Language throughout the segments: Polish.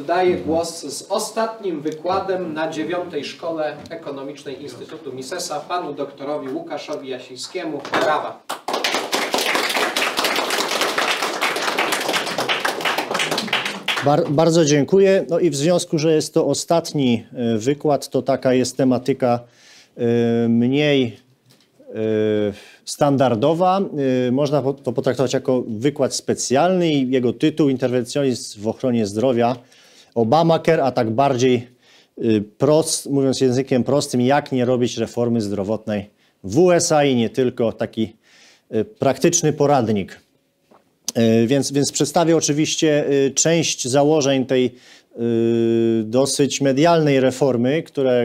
oddaję głos z ostatnim wykładem na dziewiątej Szkole Ekonomicznej Instytutu Misesa panu doktorowi Łukaszowi Jasińskiemu. Brawa! Bar bardzo dziękuję. No i w związku, że jest to ostatni e, wykład, to taka jest tematyka e, mniej e, standardowa. Można to potraktować jako wykład specjalny i jego tytuł Interwencjonizm w ochronie zdrowia Obamacare, a tak bardziej y, prost, mówiąc językiem prostym, jak nie robić reformy zdrowotnej w USA i nie tylko taki y, praktyczny poradnik. Y, więc, więc przedstawię oczywiście część założeń tej dosyć medialnej reformy, które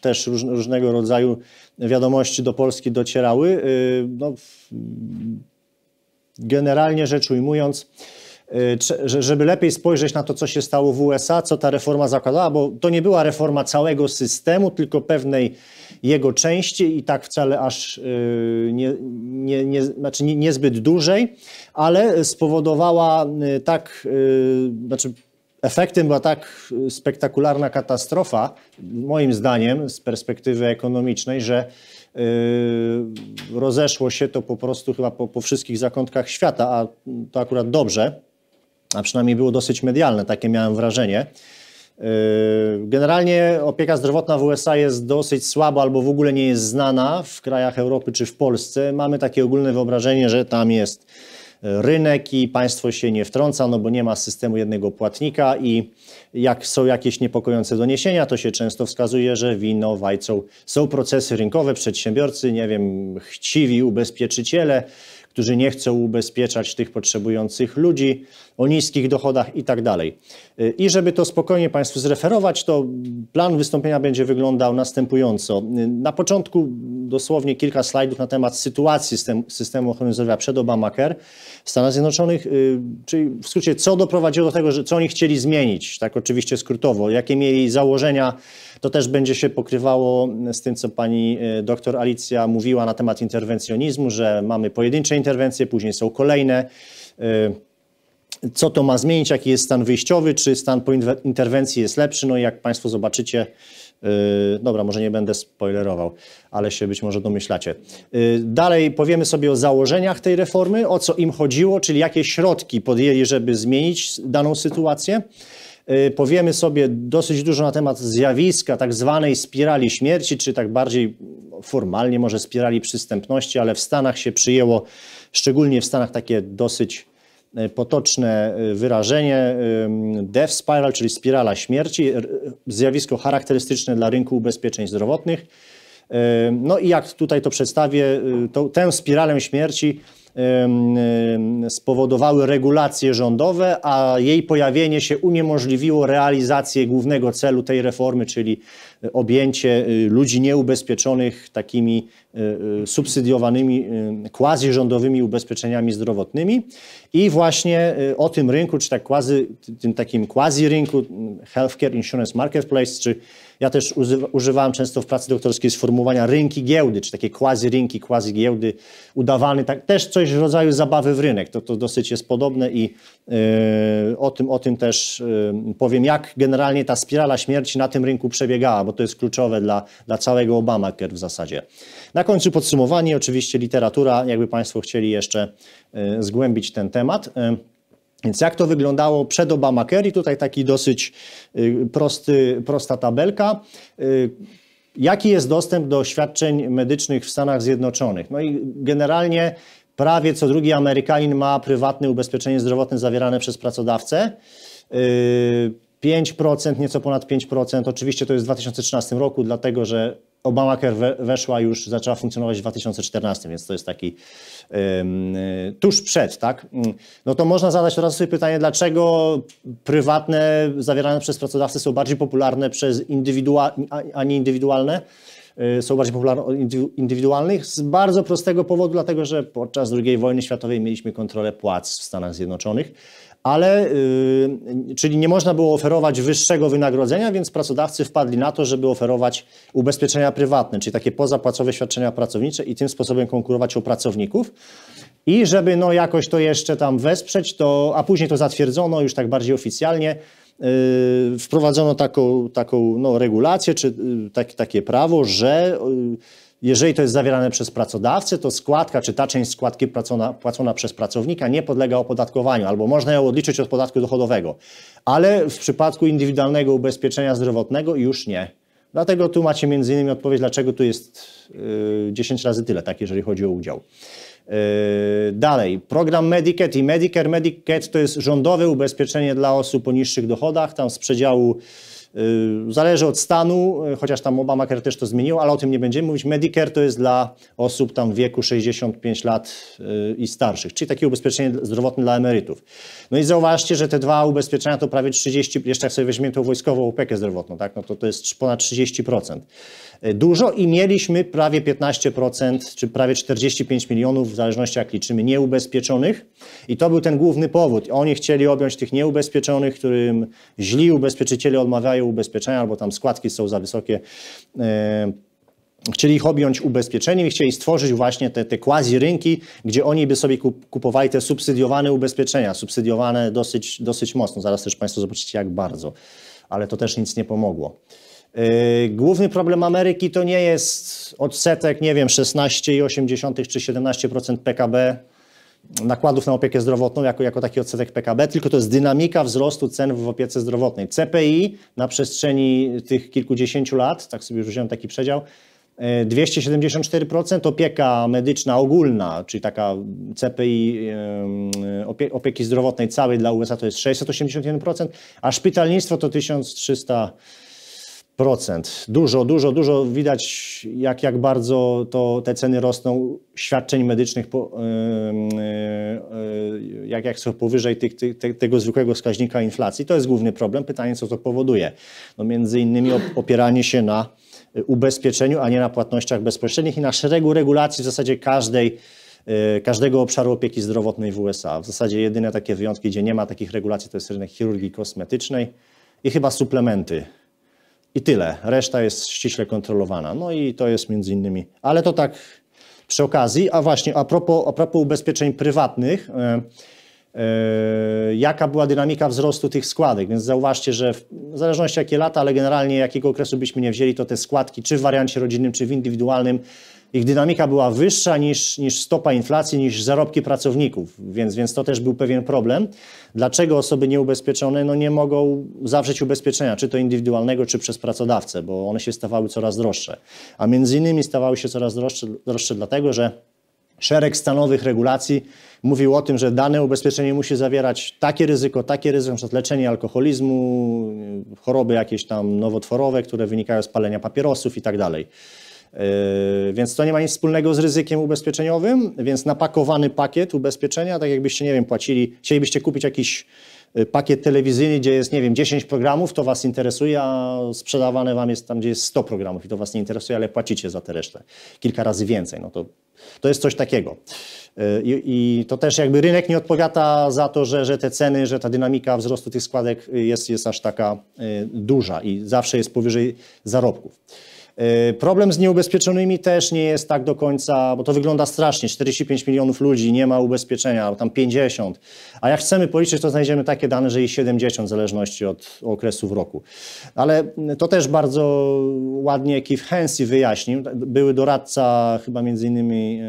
też różnego rodzaju wiadomości do Polski docierały. No, generalnie rzecz ujmując, Y, żeby lepiej spojrzeć na to, co się stało w USA, co ta reforma zakładała, bo to nie była reforma całego systemu, tylko pewnej jego części i tak wcale aż y, nie, nie, nie, znaczy nie, niezbyt dużej, ale spowodowała y, tak, znaczy efektem była tak spektakularna katastrofa, moim zdaniem, z perspektywy ekonomicznej, że rozeszło się to po prostu chyba po, po wszystkich zakątkach świata, a to akurat dobrze, a przynajmniej było dosyć medialne, takie miałem wrażenie. Yy, generalnie opieka zdrowotna w USA jest dosyć słaba albo w ogóle nie jest znana w krajach Europy czy w Polsce. Mamy takie ogólne wyobrażenie, że tam jest rynek i państwo się nie wtrąca, no bo nie ma systemu jednego płatnika i jak są jakieś niepokojące doniesienia, to się często wskazuje, że winowajcą są procesy rynkowe, przedsiębiorcy, nie wiem, chciwi ubezpieczyciele, którzy nie chcą ubezpieczać tych potrzebujących ludzi o niskich dochodach i tak dalej. I żeby to spokojnie Państwu zreferować, to plan wystąpienia będzie wyglądał następująco. Na początku dosłownie kilka slajdów na temat sytuacji systemu ochrony zdrowia przed Obamacare w Stanach Zjednoczonych, y, czyli w skrócie co doprowadziło do tego, że co oni chcieli zmienić, tak oczywiście skrótowo, jakie mieli założenia to też będzie się pokrywało z tym, co pani e, doktor Alicja mówiła na temat interwencjonizmu, że mamy pojedyncze interwencje, później są kolejne. E, co to ma zmienić, jaki jest stan wyjściowy, czy stan po interwencji jest lepszy? No i jak Państwo zobaczycie, e, dobra, może nie będę spoilerował, ale się być może domyślacie. Dalej powiemy sobie o założeniach tej reformy, o co im chodziło, czyli jakie środki podjęli, żeby zmienić daną sytuację. Y, powiemy sobie dosyć dużo na temat zjawiska tak zwanej spirali śmierci, czy tak bardziej formalnie może spirali przystępności, ale w Stanach się przyjęło, szczególnie w Stanach takie dosyć y, potoczne y, wyrażenie death spiral, czyli spirala śmierci, zjawisko charakterystyczne dla rynku ubezpieczeń zdrowotnych. No i jak tutaj to przedstawię, to, tę spiralę śmierci spowodowały regulacje rządowe, a jej pojawienie się uniemożliwiło realizację głównego celu tej reformy, czyli objęcie y, ludzi nieubezpieczonych takimi Y, y, subsydiowanymi y, quasi-rządowymi ubezpieczeniami zdrowotnymi i właśnie o tym rynku, czy tak quasi, tym takim quasi-rynku Healthcare Insurance Marketplace, czy ja też używałem często w pracy doktorskiej sformułowania rynki giełdy, czy takie quasi-rynki, quasi-giełdy, udawany, tak, też coś w rodzaju zabawy w rynek, to, to dosyć jest podobne i yy, o, tym, o tym też yy, powiem, jak generalnie ta spirala śmierci na tym rynku przebiegała, bo to jest kluczowe dla, dla całego Obamacare w zasadzie. Na końcu podsumowanie, oczywiście literatura, jakby Państwo chcieli jeszcze e, zgłębić ten temat. E, więc jak to wyglądało przed Obamacare? Tutaj taki dosyć e, prosty, prosta tabelka. Jaki jest dostęp do świadczeń medycznych w Stanach Zjednoczonych? No i generalnie prawie co drugi Amerykanin ma prywatne ubezpieczenie zdrowotne zawierane przez pracodawcę. 5%, nieco ponad 5%. Oczywiście to jest w 2013 roku, dlatego że Obamacare weszła już, zaczęła funkcjonować w 2014, więc to jest taki tuż przed, tak? No to można zadać teraz sobie pytanie, dlaczego prywatne zawierane przez pracodawcy są bardziej popularne przez indywidualne, a nie indywidualne? E, są bardziej popularne od indywidualnych z bardzo prostego powodu, dlatego że podczas II wojny światowej mieliśmy kontrolę płac w Stanach Zjednoczonych ale y, czyli nie można było oferować wyższego wynagrodzenia, więc pracodawcy wpadli na to, żeby oferować ubezpieczenia prywatne, czyli takie pozapłacowe świadczenia pracownicze i tym sposobem konkurować o pracowników. I żeby no jakoś to jeszcze tam wesprzeć, to, a później to zatwierdzono już tak bardziej oficjalnie, y, wprowadzono taką, taką no, regulację, czy y, tak, takie prawo, że jeżeli to jest zawierane przez pracodawcę, to składka czy ta część składki płacona, płacona przez pracownika nie podlega opodatkowaniu albo można ją odliczyć od podatku dochodowego. Ale w przypadku indywidualnego ubezpieczenia zdrowotnego już nie. Dlatego tu macie między innymi odpowiedź, dlaczego tu jest yy, 10 razy tyle, tak jeżeli chodzi o udział. Y, dalej, program Medicaid i Medicare. Medicaid to jest rządowe ubezpieczenie dla osób o niższych dochodach, tam z przedziału Y, zależy od stanu, y, chociaż tam Obamacare też to zmienił, ale o tym nie będziemy mówić. Medicare to jest dla osób tam w wieku 65 lat y, i starszych, czyli takie ubezpieczenie zdrowotne dla emerytów. No i zauważcie, że te dwa ubezpieczenia to prawie 30, jeszcze jak sobie weźmiemy tą wojskową opiekę zdrowotną, tak, no to to jest ponad 30%. E, dużo i mieliśmy prawie 15% czy prawie 45 milionów, w zależności jak liczymy, nieubezpieczonych. I to był ten główny powód. Oni chcieli objąć tych nieubezpieczonych, którym źli ubezpieczyciele odmawiają ubezpieczenia albo tam składki są za wysokie. E, chcieli ich objąć ubezpieczeniem i chcieli stworzyć właśnie te, te quasi rynki, gdzie oni by sobie kupowali te subsydiowane ubezpieczenia, subsydiowane dosyć, dosyć mocno. Zaraz też Państwo zobaczycie, jak bardzo, ale to też nic nie pomogło. Yy, główny problem Ameryki to nie jest odsetek, nie wiem, 16,8 czy 17% PKB nakładów na opiekę zdrowotną jako, jako taki odsetek PKB, tylko to jest dynamika wzrostu cen w opiece zdrowotnej. CPI na przestrzeni tych kilkudziesięciu lat, tak sobie już wziąłem taki przedział, 274% yy, opieka medyczna ogólna, czyli taka CPI yy, opieki zdrowotnej całej dla USA to jest 681%, a szpitalnictwo to 1300% procent. Dużo, dużo, dużo widać, jak, jak bardzo to, te ceny rosną świadczeń medycznych, po, yy, yy, jak, są powyżej tych, tego zwykłego wskaźnika inflacji. To jest główny problem. Pytanie, co to powoduje. No, między innymi opieranie się na ubezpieczeniu, a nie na płatnościach bezpośrednich i na szeregu regulacji w zasadzie każdej każdego obszaru opieki zdrowotnej w USA. W zasadzie jedyne takie wyjątki, gdzie nie ma takich regulacji, to jest rynek chirurgii kosmetycznej i chyba suplementy i tyle. Reszta jest ściśle kontrolowana. No i to jest między innymi, ale to tak przy okazji. A właśnie, a propos, a propos ubezpieczeń prywatnych, yy, yy, jaka była dynamika wzrostu tych składek? Więc zauważcie, że w, w zależności jakie lata, ale generalnie jakiego okresu byśmy nie wzięli, to te składki, czy w wariancie rodzinnym, czy w indywidualnym, ich dynamika była wyższa niż, niż stopa inflacji, niż zarobki pracowników, więc, więc to też był pewien problem. Dlaczego osoby nieubezpieczone no nie mogą zawrzeć ubezpieczenia, czy to indywidualnego, czy przez pracodawcę, bo one się stawały coraz droższe. A między innymi stawały się coraz droższe, droższe dlatego, że szereg stanowych regulacji mówił o tym, że dane ubezpieczenie musi zawierać takie ryzyko, takie ryzyko, np. leczenie alkoholizmu, choroby jakieś tam nowotworowe, które wynikają z palenia papierosów i tak dalej. Yy, więc to nie ma nic wspólnego z ryzykiem ubezpieczeniowym, więc napakowany pakiet ubezpieczenia, tak jakbyście, nie wiem, płacili, chcielibyście kupić jakiś y, pakiet telewizyjny, gdzie jest, nie wiem, 10 programów, to Was interesuje, a sprzedawane Wam jest tam, gdzie jest 100 programów i to Was nie interesuje, ale płacicie za tę resztę kilka razy więcej. No to, to jest coś takiego. Y, I, i to też jakby rynek nie odpowiada za to, że, że te ceny, że ta dynamika wzrostu tych składek jest, jest aż taka y, duża i zawsze jest powyżej zarobków. Y, problem z nieubezpieczonymi też nie jest tak do końca, bo to wygląda strasznie. 45 milionów ludzi nie ma ubezpieczenia, albo tam 50. A jak chcemy policzyć, to znajdziemy takie dane, że i 70 w zależności od okresu w roku. Ale to też bardzo ładnie Keith Hensy wyjaśnił. Były doradca chyba między innymi,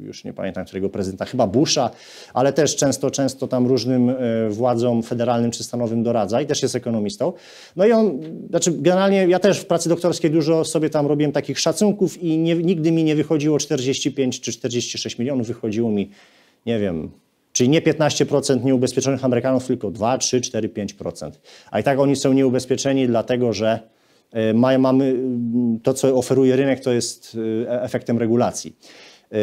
y, już nie pamiętam którego prezydenta, chyba Busha, ale też często, często tam różnym y, władzom federalnym czy stanowym doradza i też jest ekonomistą. No i on, znaczy generalnie ja też w pracy doktorskiej dużo sobie sobie tam robiłem takich szacunków i nie, nigdy mi nie wychodziło 45 czy 46 milionów, wychodziło mi, nie wiem, Czyli nie 15% nieubezpieczonych Amerykanów, tylko 2, 3, 4, 5%. A i tak oni są nieubezpieczeni, dlatego że e, mamy, mm, to, co oferuje rynek, to jest e, efektem regulacji. E,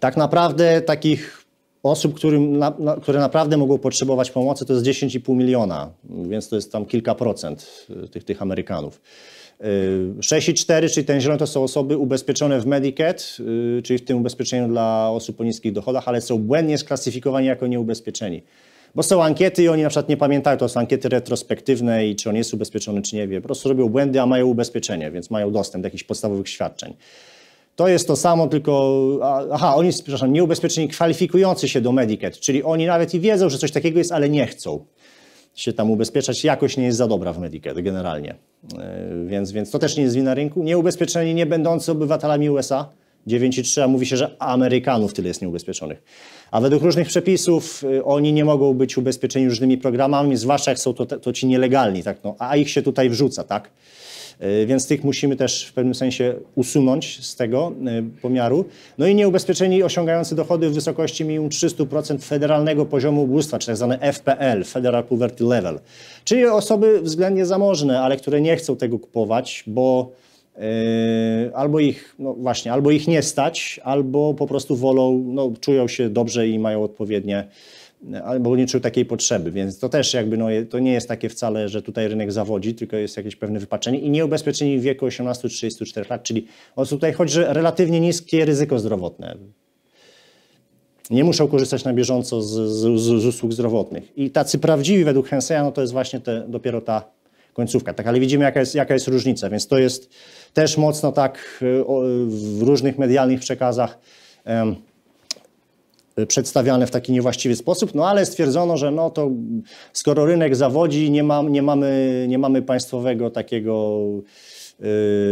tak naprawdę takich osób, którym, na, na, które naprawdę mogą potrzebować pomocy, to jest 10,5 miliona, więc to jest tam kilka procent tych, tych Amerykanów. 6 y, i 4, czyli ten zielony to są osoby ubezpieczone w Medicaid, y, czyli w tym ubezpieczeniu dla osób o niskich dochodach, ale są błędnie sklasyfikowani jako nieubezpieczeni. Bo są ankiety i oni na przykład nie pamiętają, to są ankiety retrospektywne i czy on jest ubezpieczony, czy nie wie. Po prostu robią błędy, a mają ubezpieczenie, więc mają dostęp do jakichś podstawowych świadczeń. To jest to samo, tylko. Aha, oni, przepraszam, nieubezpieczeni kwalifikujący się do Medicaid, czyli oni nawet i wiedzą, że coś takiego jest, ale nie chcą się tam ubezpieczać. Jakość nie jest za dobra w Medicare generalnie. E, więc, więc to też nie jest wina rynku. Nieubezpieczeni nie będący obywatelami USA 9,3, a mówi się, że Amerykanów tyle jest nieubezpieczonych. A według różnych przepisów y, oni nie mogą być ubezpieczeni różnymi programami, zwłaszcza jak są to, to ci nielegalni, tak? no, a ich się tutaj wrzuca, tak? E, więc tych musimy też w pewnym sensie usunąć z tego e, pomiaru. No i nieubezpieczeni osiągający dochody w wysokości minimum 300% federalnego poziomu ubóstwa, czyli tak zwane FPL, Federal Poverty Level. Czyli osoby względnie zamożne, ale które nie chcą tego kupować, bo e, albo ich, no właśnie, albo ich nie stać, albo po prostu wolą, no, czują się dobrze i mają odpowiednie albo nie czuł takiej potrzeby, więc to też jakby no, to nie jest takie wcale, że tutaj rynek zawodzi, tylko jest jakieś pewne wypaczenie i nieubezpieczeni w wieku 18-34 lat, czyli o tutaj chodzi, że relatywnie niskie ryzyko zdrowotne. Nie muszą korzystać na bieżąco z, z, z usług zdrowotnych. I tacy prawdziwi według Henseya, no to jest właśnie te, dopiero ta końcówka. Tak, ale widzimy, jaka jest, jaka jest różnica, więc to jest też mocno tak e, w różnych medialnych przekazach Y, przedstawiane w taki niewłaściwy sposób, no ale stwierdzono, że no to skoro rynek zawodzi, nie, ma, nie, mamy, nie mamy państwowego takiego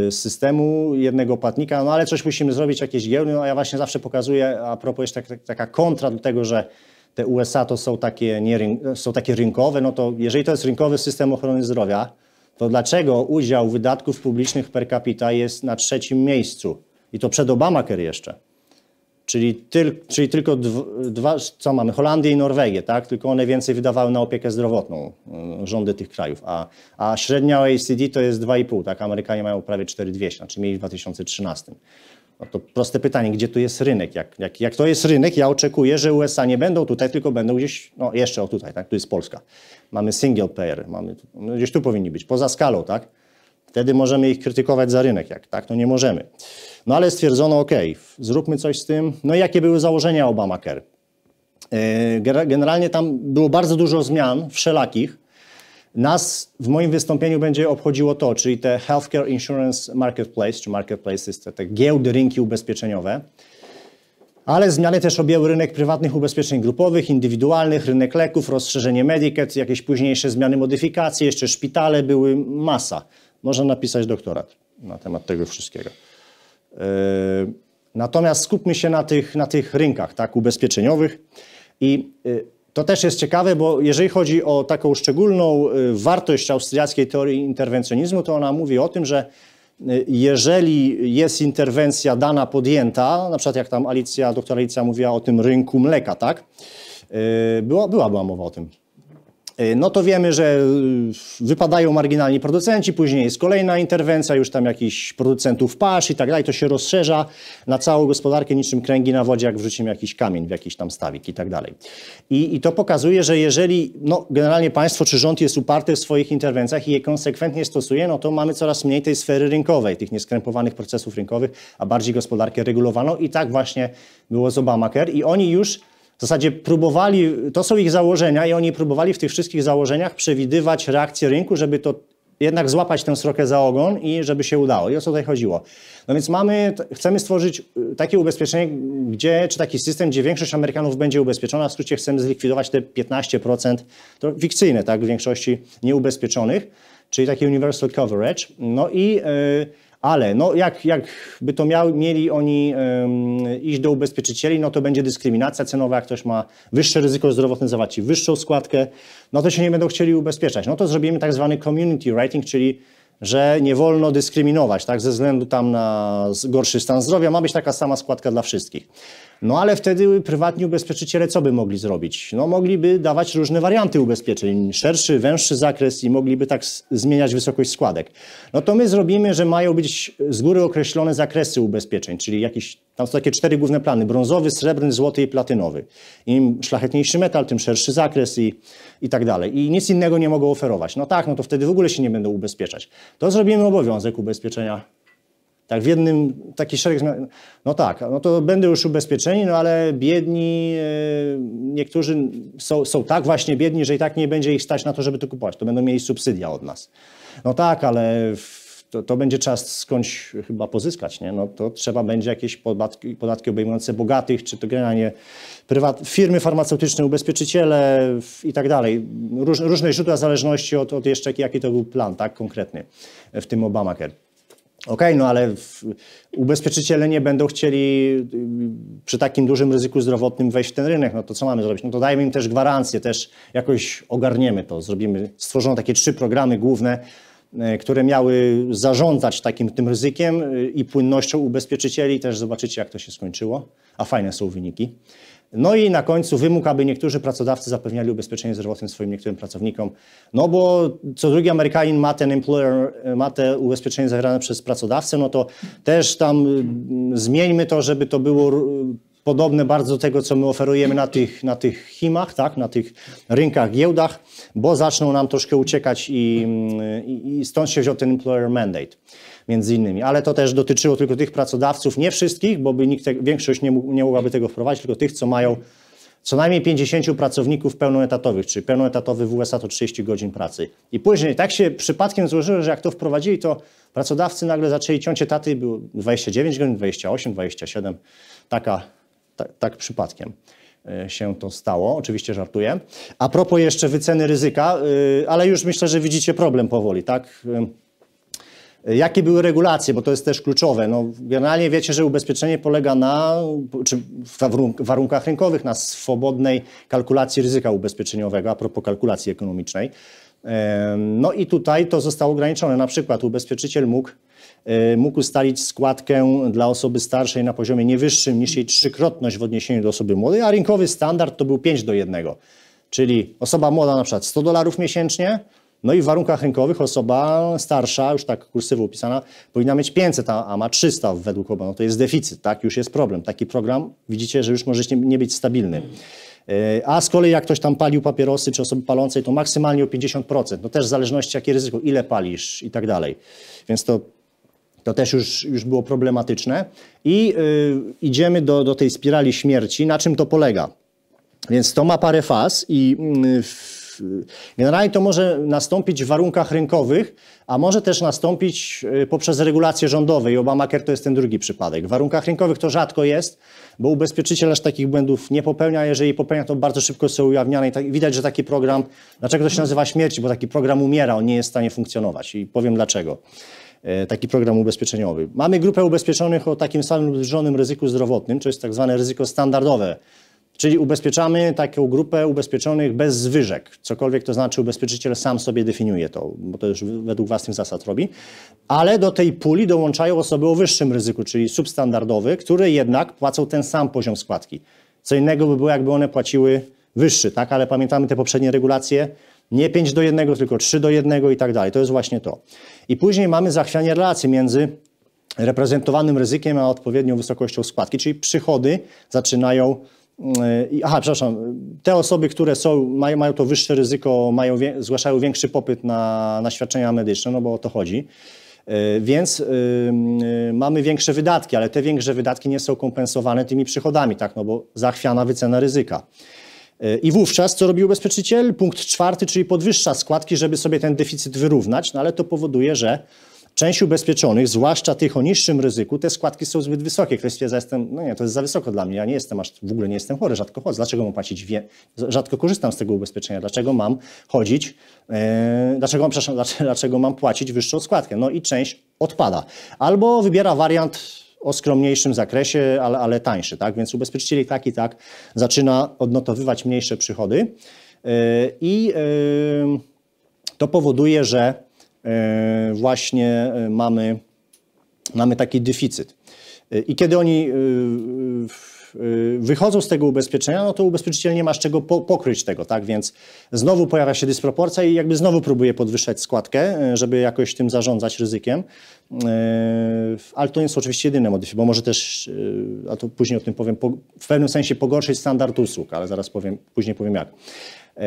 y, systemu, jednego płatnika, no ale coś musimy zrobić, jakieś giełdy, no ja właśnie zawsze pokazuję, a propos jeszcze tak, taka kontra do tego, że te USA to są takie, nie, są takie rynkowe, no to jeżeli to jest rynkowy system ochrony zdrowia, to dlaczego udział wydatków publicznych per capita jest na trzecim miejscu? I to przed Obamacare jeszcze. Czyli, tyl, czyli tylko dwa, co mamy, Holandię i Norwegię, tak? tylko one więcej wydawały na opiekę zdrowotną, mm, rządy tych krajów, a, a średnia OECD to jest 2,5, tak? Amerykanie mają prawie 4,200, znaczy mieli w 2013. No to proste pytanie, gdzie tu jest rynek? Jak, jak, jak to jest rynek, ja oczekuję, że USA nie będą tutaj, tylko będą gdzieś, no jeszcze o tutaj, tak? Tu jest Polska. Mamy single payer, mamy, no gdzieś tu powinni być, poza skalą, tak? Wtedy możemy ich krytykować za rynek, jak tak? No nie możemy. No ale stwierdzono, ok, zróbmy coś z tym. No i jakie były założenia Obamacare? E, generalnie tam było bardzo dużo zmian wszelakich. Nas w moim wystąpieniu będzie obchodziło to, czyli te Healthcare Insurance Marketplace, czy marketplaces, te, te giełdy, rynki ubezpieczeniowe. Ale zmiany też objęły rynek prywatnych ubezpieczeń grupowych, indywidualnych, rynek leków, rozszerzenie Medicaid, jakieś późniejsze zmiany, modyfikacje, jeszcze szpitale, były masa. Można napisać doktorat na temat tego wszystkiego. E, natomiast skupmy się na tych, na tych rynkach tak, ubezpieczeniowych i e, to też jest ciekawe, bo jeżeli chodzi o taką szczególną e, wartość austriackiej teorii interwencjonizmu, to ona mówi o tym, że jeżeli jest interwencja dana podjęta, na przykład jak tam Alicja, doktor Alicja mówiła o tym rynku mleka, tak? Była, była, była mowa o tym. Y, no to wiemy, że y, wypadają marginalni producenci, później jest kolejna interwencja, już tam jakichś producentów pasz i tak dalej, to się rozszerza na całą gospodarkę niczym kręgi na wodzie, jak wrzucimy jakiś kamień w jakiś tam stawik i tak dalej. I, i to pokazuje, że jeżeli no, generalnie państwo czy rząd jest uparty w swoich interwencjach i je konsekwentnie stosuje, no to mamy coraz mniej tej sfery rynkowej, tych nieskrępowanych procesów rynkowych, a bardziej gospodarkę regulowaną i tak właśnie było z Obamacare i oni już w zasadzie próbowali, to są ich założenia i oni próbowali w tych wszystkich założeniach przewidywać reakcję rynku, żeby to jednak złapać tę srokę za ogon i żeby się udało. I o co tutaj chodziło? No więc mamy, chcemy stworzyć y, takie ubezpieczenie, gdzie, czy taki system, gdzie większość Amerykanów będzie ubezpieczona. W skrócie chcemy zlikwidować te 15%, to fikcyjne, tak, w większości nieubezpieczonych, czyli takie universal coverage. No i... Yy, ale no, jak, jakby to miał, mieli oni um, iść do ubezpieczycieli, no to będzie dyskryminacja cenowa, jak ktoś ma wyższe ryzyko zdrowotne, zapłaci wyższą składkę, no to się nie będą chcieli ubezpieczać. No to zrobimy tak zwany community rating, czyli że nie wolno dyskryminować tak, ze względu tam na gorszy stan zdrowia, ma być taka sama składka dla wszystkich. No ale wtedy prywatni ubezpieczyciele co by mogli zrobić? No mogliby dawać różne warianty ubezpieczeń, szerszy, węższy zakres i mogliby tak zmieniać wysokość składek. No to my zrobimy, że mają być z góry określone zakresy ubezpieczeń, czyli jakieś, tam są takie cztery główne plany, brązowy, srebrny, złoty i platynowy. Im szlachetniejszy metal, tym szerszy zakres i, i tak dalej. I nic innego nie mogą oferować. No tak, no to wtedy w ogóle się nie będą ubezpieczać. To zrobimy obowiązek ubezpieczenia tak, w jednym taki szereg zmian. No tak, no to będą już ubezpieczeni, no ale biedni, e, niektórzy są, są tak właśnie biedni, że i tak nie będzie ich stać na to, żeby to kupować. To będą mieli subsydia od nas. No tak, ale to, to będzie czas skądś chyba pozyskać, nie? No to trzeba będzie jakieś podatki, podatki obejmujące bogatych, czy to generalnie prywat, firmy farmaceutyczne, ubezpieczyciele i tak dalej. Róż, różne źródła zależności od, od jeszcze jaki, jaki to był plan, tak, konkretny w tym Obamacare. Okej, okay, no ale ubezpieczyciele nie będą chcieli y, przy takim dużym ryzyku zdrowotnym wejść w ten rynek. No to co mamy zrobić? No to dajmy im też gwarancję, też jakoś ogarniemy to. Zrobimy, stworzono takie trzy programy główne, y, które miały zarządzać takim tym ryzykiem y, i płynnością ubezpieczycieli. Też zobaczycie, jak to się skończyło. A fajne są wyniki. No i na końcu wymóg, aby niektórzy pracodawcy zapewniali ubezpieczenie zdrowotne swoim niektórym pracownikom. No bo co drugi Amerykanin ma ten employer, ma te ubezpieczenie zawierane przez pracodawcę, no to też tam mm, zmieńmy to, żeby to było podobne bardzo do tego, co my oferujemy na tych, na tych himach, tak? na tych rynkach, giełdach, bo zaczną nam troszkę uciekać i, mm, i, i stąd się wziął ten employer mandate między innymi. Ale to też dotyczyło tylko tych pracodawców, nie wszystkich, bo by nikt te, większość nie, nie mogłaby tego wprowadzić, tylko tych, co mają co najmniej 50 pracowników pełnoetatowych, czyli pełnoetatowy w USA to 30 godzin pracy. I później tak się przypadkiem złożyło, że jak to wprowadzili, to pracodawcy nagle zaczęli ciąć etaty, było 29 godzin, 28, 27, taka, tak, tak przypadkiem e, się to stało. Oczywiście żartuję. A propos jeszcze wyceny ryzyka, y, ale już myślę, że widzicie problem powoli, tak? Y, Jakie były regulacje, bo to jest też kluczowe. No, generalnie wiecie, że ubezpieczenie polega na, czy w warunkach rynkowych, na swobodnej kalkulacji ryzyka ubezpieczeniowego, a propos kalkulacji ekonomicznej. No i tutaj to zostało ograniczone. Na przykład ubezpieczyciel mógł, e, mógł ustalić składkę dla osoby starszej na poziomie nie wyższym niż jej trzykrotność w odniesieniu do osoby młodej, a rynkowy standard to był 5 do 1. Czyli osoba młoda na przykład 100 dolarów miesięcznie, no i w warunkach rynkowych osoba starsza, już tak kursywo upisana, powinna mieć 500, a ma 300 według oba. No to jest deficyt, tak? Już jest problem. Taki program widzicie, że już możecie nie być stabilny. E, a z kolei jak ktoś tam palił papierosy czy osoby palącej, to maksymalnie o 50%. No też w zależności jakie ryzyko, ile palisz i tak dalej. Więc to, to też już, już było problematyczne. I yy, idziemy do, do tej spirali śmierci. Na czym to polega? Więc to ma parę faz i yy, Generalnie to może nastąpić w warunkach rynkowych, a może też nastąpić y, poprzez regulacje rządowe i Obamacare to jest ten drugi przypadek. W warunkach rynkowych to rzadko jest, bo ubezpieczyciel aż takich błędów nie popełnia. Jeżeli popełnia, to bardzo szybko są ujawniane i tak, widać, że taki program, dlaczego to się nazywa śmierć, bo taki program umiera, on nie jest w stanie funkcjonować i powiem dlaczego e, taki program ubezpieczeniowy. Mamy grupę ubezpieczonych o takim samym zbliżonym ryzyku zdrowotnym, czyli jest tak zwane ryzyko standardowe Czyli ubezpieczamy taką grupę ubezpieczonych bez zwyżek. Cokolwiek to znaczy, ubezpieczyciel sam sobie definiuje to, bo to już według własnych zasad robi. Ale do tej puli dołączają osoby o wyższym ryzyku, czyli substandardowy, które jednak płacą ten sam poziom składki. Co innego by było, jakby one płaciły wyższy, tak? Ale pamiętamy te poprzednie regulacje, nie 5 do 1, tylko 3 do 1 i tak dalej. To jest właśnie to. I później mamy zachwianie relacji między reprezentowanym ryzykiem a odpowiednią wysokością składki, czyli przychody zaczynają E, aha, przepraszam. Te osoby, które są, mają, mają to wyższe ryzyko, mają, zgłaszają większy popyt na, na świadczenia medyczne, no bo o to chodzi. E, więc yy, mamy większe wydatki, ale te większe wydatki nie są kompensowane tymi przychodami, tak? no bo zachwiana wycena ryzyka. I wówczas co robi ubezpieczyciel? Punkt czwarty, czyli podwyższa składki, żeby sobie ten deficyt wyrównać, no ale to powoduje, że Część ubezpieczonych, zwłaszcza tych o niższym ryzyku, te składki są zbyt wysokie. Ktoś stwierdza, jestem, no nie, to jest za wysoko dla mnie, ja nie jestem aż, w ogóle nie jestem chory, rzadko chodzę, dlaczego mam płacić, wie, rzadko korzystam z tego ubezpieczenia, dlaczego mam chodzić, e, dlaczego, przepraszam, dlaczego, mam płacić wyższą składkę? No i część odpada. Albo wybiera wariant o skromniejszym zakresie, ale, ale tańszy, tak? Więc ubezpieczycieli tak i tak zaczyna odnotowywać mniejsze przychody e, i yy, yy, to powoduje, że E, właśnie e, mamy, mamy taki deficyt. E, I kiedy oni wychodzą z tego ubezpieczenia, no to ubezpieczyciel nie ma z czego pokryć tego, tak? Więc znowu pojawia się dysproporcja i jakby znowu próbuje podwyższać składkę, żeby jakoś tym zarządzać ryzykiem. Ale to nie są oczywiście jedyne modyfikacje, bo może też, a to później o tym powiem, w pewnym sensie pogorszyć standard usług, ale zaraz powiem, później powiem jak. E,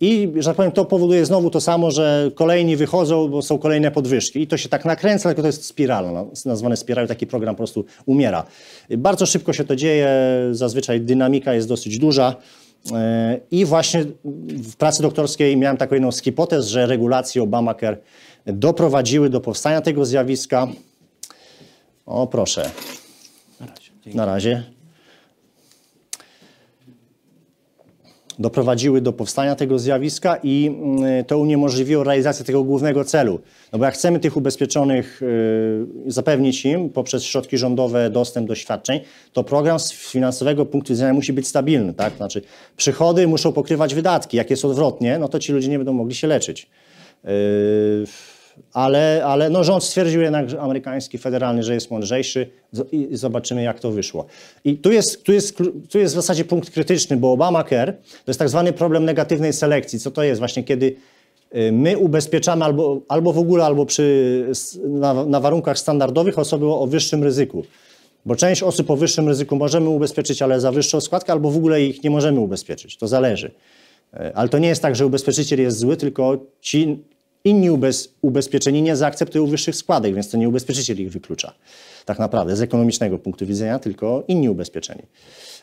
I, że tak powiem, to powoduje znowu to samo, że kolejni wychodzą, bo są kolejne podwyżki. I to się tak nakręca, tylko to jest spirala, no. nazwane spiralą. Taki program po prostu umiera. Bardzo szybko się to dzieje, zazwyczaj dynamika jest dosyć duża. E, I właśnie w pracy doktorskiej miałem taką jedną z hipotez, że regulacje Obamacare doprowadziły do powstania tego zjawiska. O, proszę. Na razie. Na razie. doprowadziły do powstania tego zjawiska i mm, to uniemożliwiło realizację tego głównego celu. No bo jak chcemy tych ubezpieczonych y, zapewnić im poprzez środki rządowe dostęp do świadczeń, to program z finansowego punktu widzenia musi być stabilny, tak? Znaczy przychody muszą pokrywać wydatki. Jak jest odwrotnie, no to ci ludzie nie będą mogli się leczyć. Y, ale, ale no rząd stwierdził jednak że amerykański, federalny, że jest mądrzejszy i zobaczymy, jak to wyszło. I tu jest, tu jest, tu jest w zasadzie punkt krytyczny, bo Obamacare to jest tak zwany problem negatywnej selekcji. Co to jest właśnie, kiedy y, my ubezpieczamy albo, albo w ogóle, albo przy, na, na warunkach standardowych osoby o wyższym ryzyku. Bo część osób o wyższym ryzyku możemy ubezpieczyć, ale za wyższą składkę, albo w ogóle ich nie możemy ubezpieczyć. To zależy. Y, ale to nie jest tak, że ubezpieczyciel jest zły, tylko ci, Inni ubez, ubezpieczeni nie zaakceptują wyższych składek, więc to nie ubezpieczyciel ich wyklucza. Tak naprawdę z ekonomicznego punktu widzenia, tylko inni ubezpieczeni.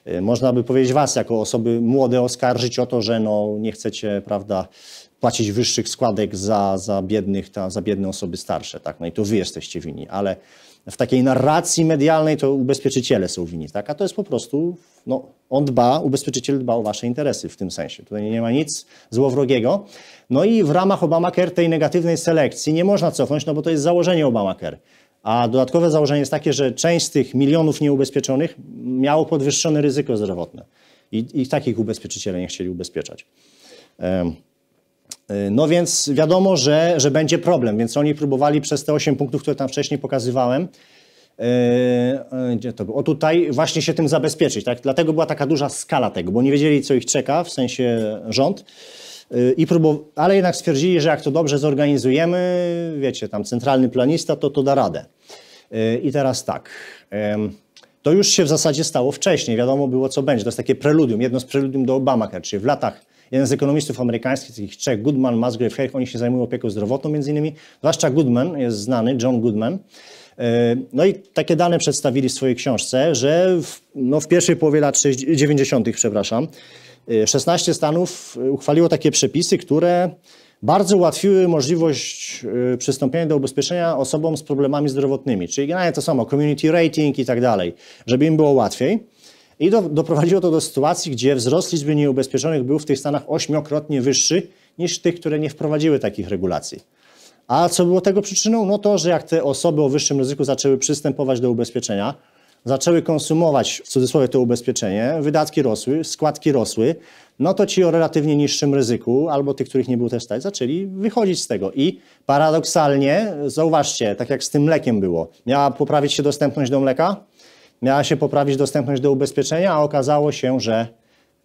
Y, można by powiedzieć was, jako osoby młode, oskarżyć o to, że no, nie chcecie prawda, płacić wyższych składek za, za, biednych, ta, za biedne osoby starsze. Tak? No i to wy jesteście winni, ale w takiej narracji medialnej to ubezpieczyciele są winni, tak? a to jest po prostu, no, on dba, ubezpieczyciel dba o wasze interesy w tym sensie. Tutaj nie ma nic złowrogiego. No i w ramach Obamacare tej negatywnej selekcji nie można cofnąć, no bo to jest założenie Obamacare. A dodatkowe założenie jest takie, że część z tych milionów nieubezpieczonych miało podwyższone ryzyko zdrowotne i, i takich ubezpieczyciele nie chcieli ubezpieczać. Um. Y, no więc wiadomo, że, że będzie problem, więc oni próbowali przez te 8 punktów, które tam wcześniej pokazywałem, y, y, gdzie to było? O tutaj właśnie się tym zabezpieczyć, tak? Dlatego była taka duża skala tego, bo nie wiedzieli, co ich czeka, w sensie rząd. I ale jednak stwierdzili, że jak to dobrze zorganizujemy, wiecie, tam centralny planista, to to da radę. I teraz tak. To już się w zasadzie stało wcześniej, wiadomo było, co będzie. To jest takie preludium, jedno z preludium do Obamacare, czyli w latach Jeden z ekonomistów amerykańskich, takich trzech, Goodman, Musgrave, Herk, oni się zajmują opieką zdrowotną między innymi. Zwłaszcza Goodman jest znany, John Goodman. E, no i takie dane przedstawili w swojej książce, że w, no w pierwszej połowie lat 90., przepraszam, 16 e, stanów e, uchwaliło takie przepisy, które bardzo ułatwiły możliwość przystąpienia do ubezpieczenia osobom z problemami zdrowotnymi, czyli generalnie to samo, community rating i tak dalej, żeby im było łatwiej. I do, doprowadziło to do sytuacji, gdzie wzrost liczby nieubezpieczonych był w tych Stanach ośmiokrotnie wyższy niż tych, które nie wprowadziły takich regulacji. A co było tego przyczyną? No to, że jak te osoby o wyższym ryzyku zaczęły przystępować do ubezpieczenia, zaczęły konsumować w cudzysłowie to ubezpieczenie, wydatki rosły, składki rosły, no to ci o relatywnie niższym ryzyku, albo tych, których nie było też stać, zaczęli wychodzić z tego. I paradoksalnie, zauważcie, tak jak z tym mlekiem było, miała poprawić się dostępność do mleka, miała się poprawić dostępność do ubezpieczenia, a okazało się, że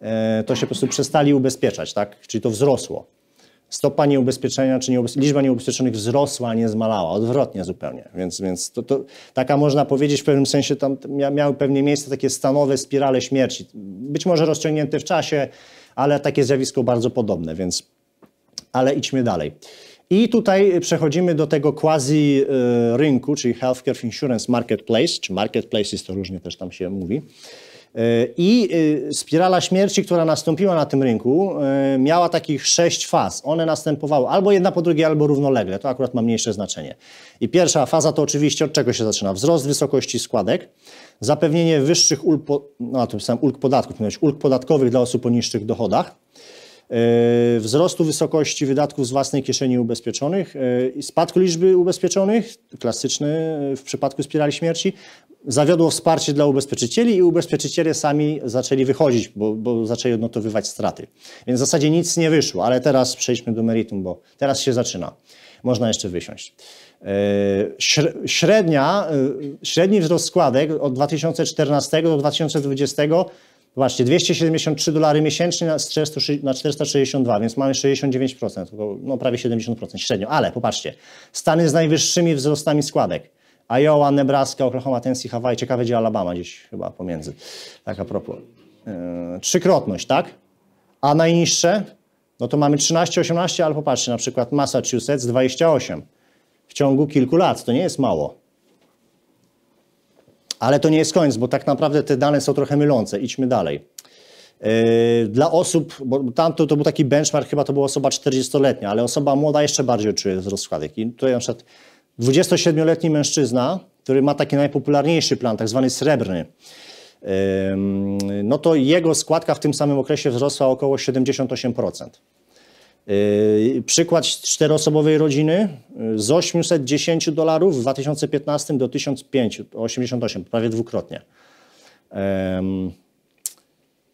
e, to się po prostu przestali ubezpieczać, tak? czyli to wzrosło. Stopa nieubezpieczenia, czy liczba nieubezpieczonych wzrosła, a nie zmalała, odwrotnie zupełnie. Więc, więc to, to, taka można powiedzieć w pewnym sensie, tam miały pewnie miejsce takie stanowe spirale śmierci. Być może rozciągnięte w czasie, ale takie zjawisko bardzo podobne, więc ale idźmy dalej. I tutaj przechodzimy do tego quasi e, rynku, czyli Healthcare Insurance Marketplace, czy Marketplaces to różnie też tam się mówi. E, I e, spirala śmierci, która nastąpiła na tym rynku, miała takich sześć faz. One następowały albo jedna po drugiej, albo równolegle. To akurat ma mniejsze znaczenie. I pierwsza faza to oczywiście od czego się zaczyna? Wzrost wysokości składek, zapewnienie wyższych ulg, po, no, to ulg podatków, ulg podatkowych dla osób o niższych dochodach. E, wzrostu wysokości wydatków z własnej kieszeni ubezpieczonych, e, spadku liczby ubezpieczonych, klasyczny e, w przypadku spirali śmierci, zawiodło wsparcie dla ubezpieczycieli i ubezpieczyciele sami zaczęli wychodzić, bo, bo, zaczęli odnotowywać straty. Więc w zasadzie nic nie wyszło, ale teraz przejdźmy do meritum, bo teraz się zaczyna. Można jeszcze wysiąść. Średnia, średni wzrost składek od 2014 do 2020 Zobaczcie, 273 dolary miesięcznie na, 400, na 462, więc mamy 69%, no prawie 70% średnio. Ale popatrzcie, Stany z najwyższymi wzrostami składek. Iowa, Nebraska, Oklahoma, Tennessee, Hawaii. Ciekawe, gdzie Alabama gdzieś chyba pomiędzy. Taka a propos. Yy, trzykrotność, tak? A najniższe? No to mamy 13, 18, ale popatrzcie, na przykład Massachusetts 28 w ciągu kilku lat. To nie jest mało. Ale to nie jest koniec, bo tak naprawdę te dane są trochę mylące. Idźmy dalej. E, dla osób, bo tamto to był taki benchmark, chyba to była osoba 40-letnia, ale osoba młoda jeszcze bardziej odczuje wzrost składek. I tutaj na przykład 27-letni mężczyzna, który ma taki najpopularniejszy plan, tak zwany srebrny, e, no to jego składka w tym samym okresie wzrosła około 78%. Yy, przykład czteroosobowej rodziny yy, z 810 dolarów w 2015 do 1588, prawie dwukrotnie. Yy,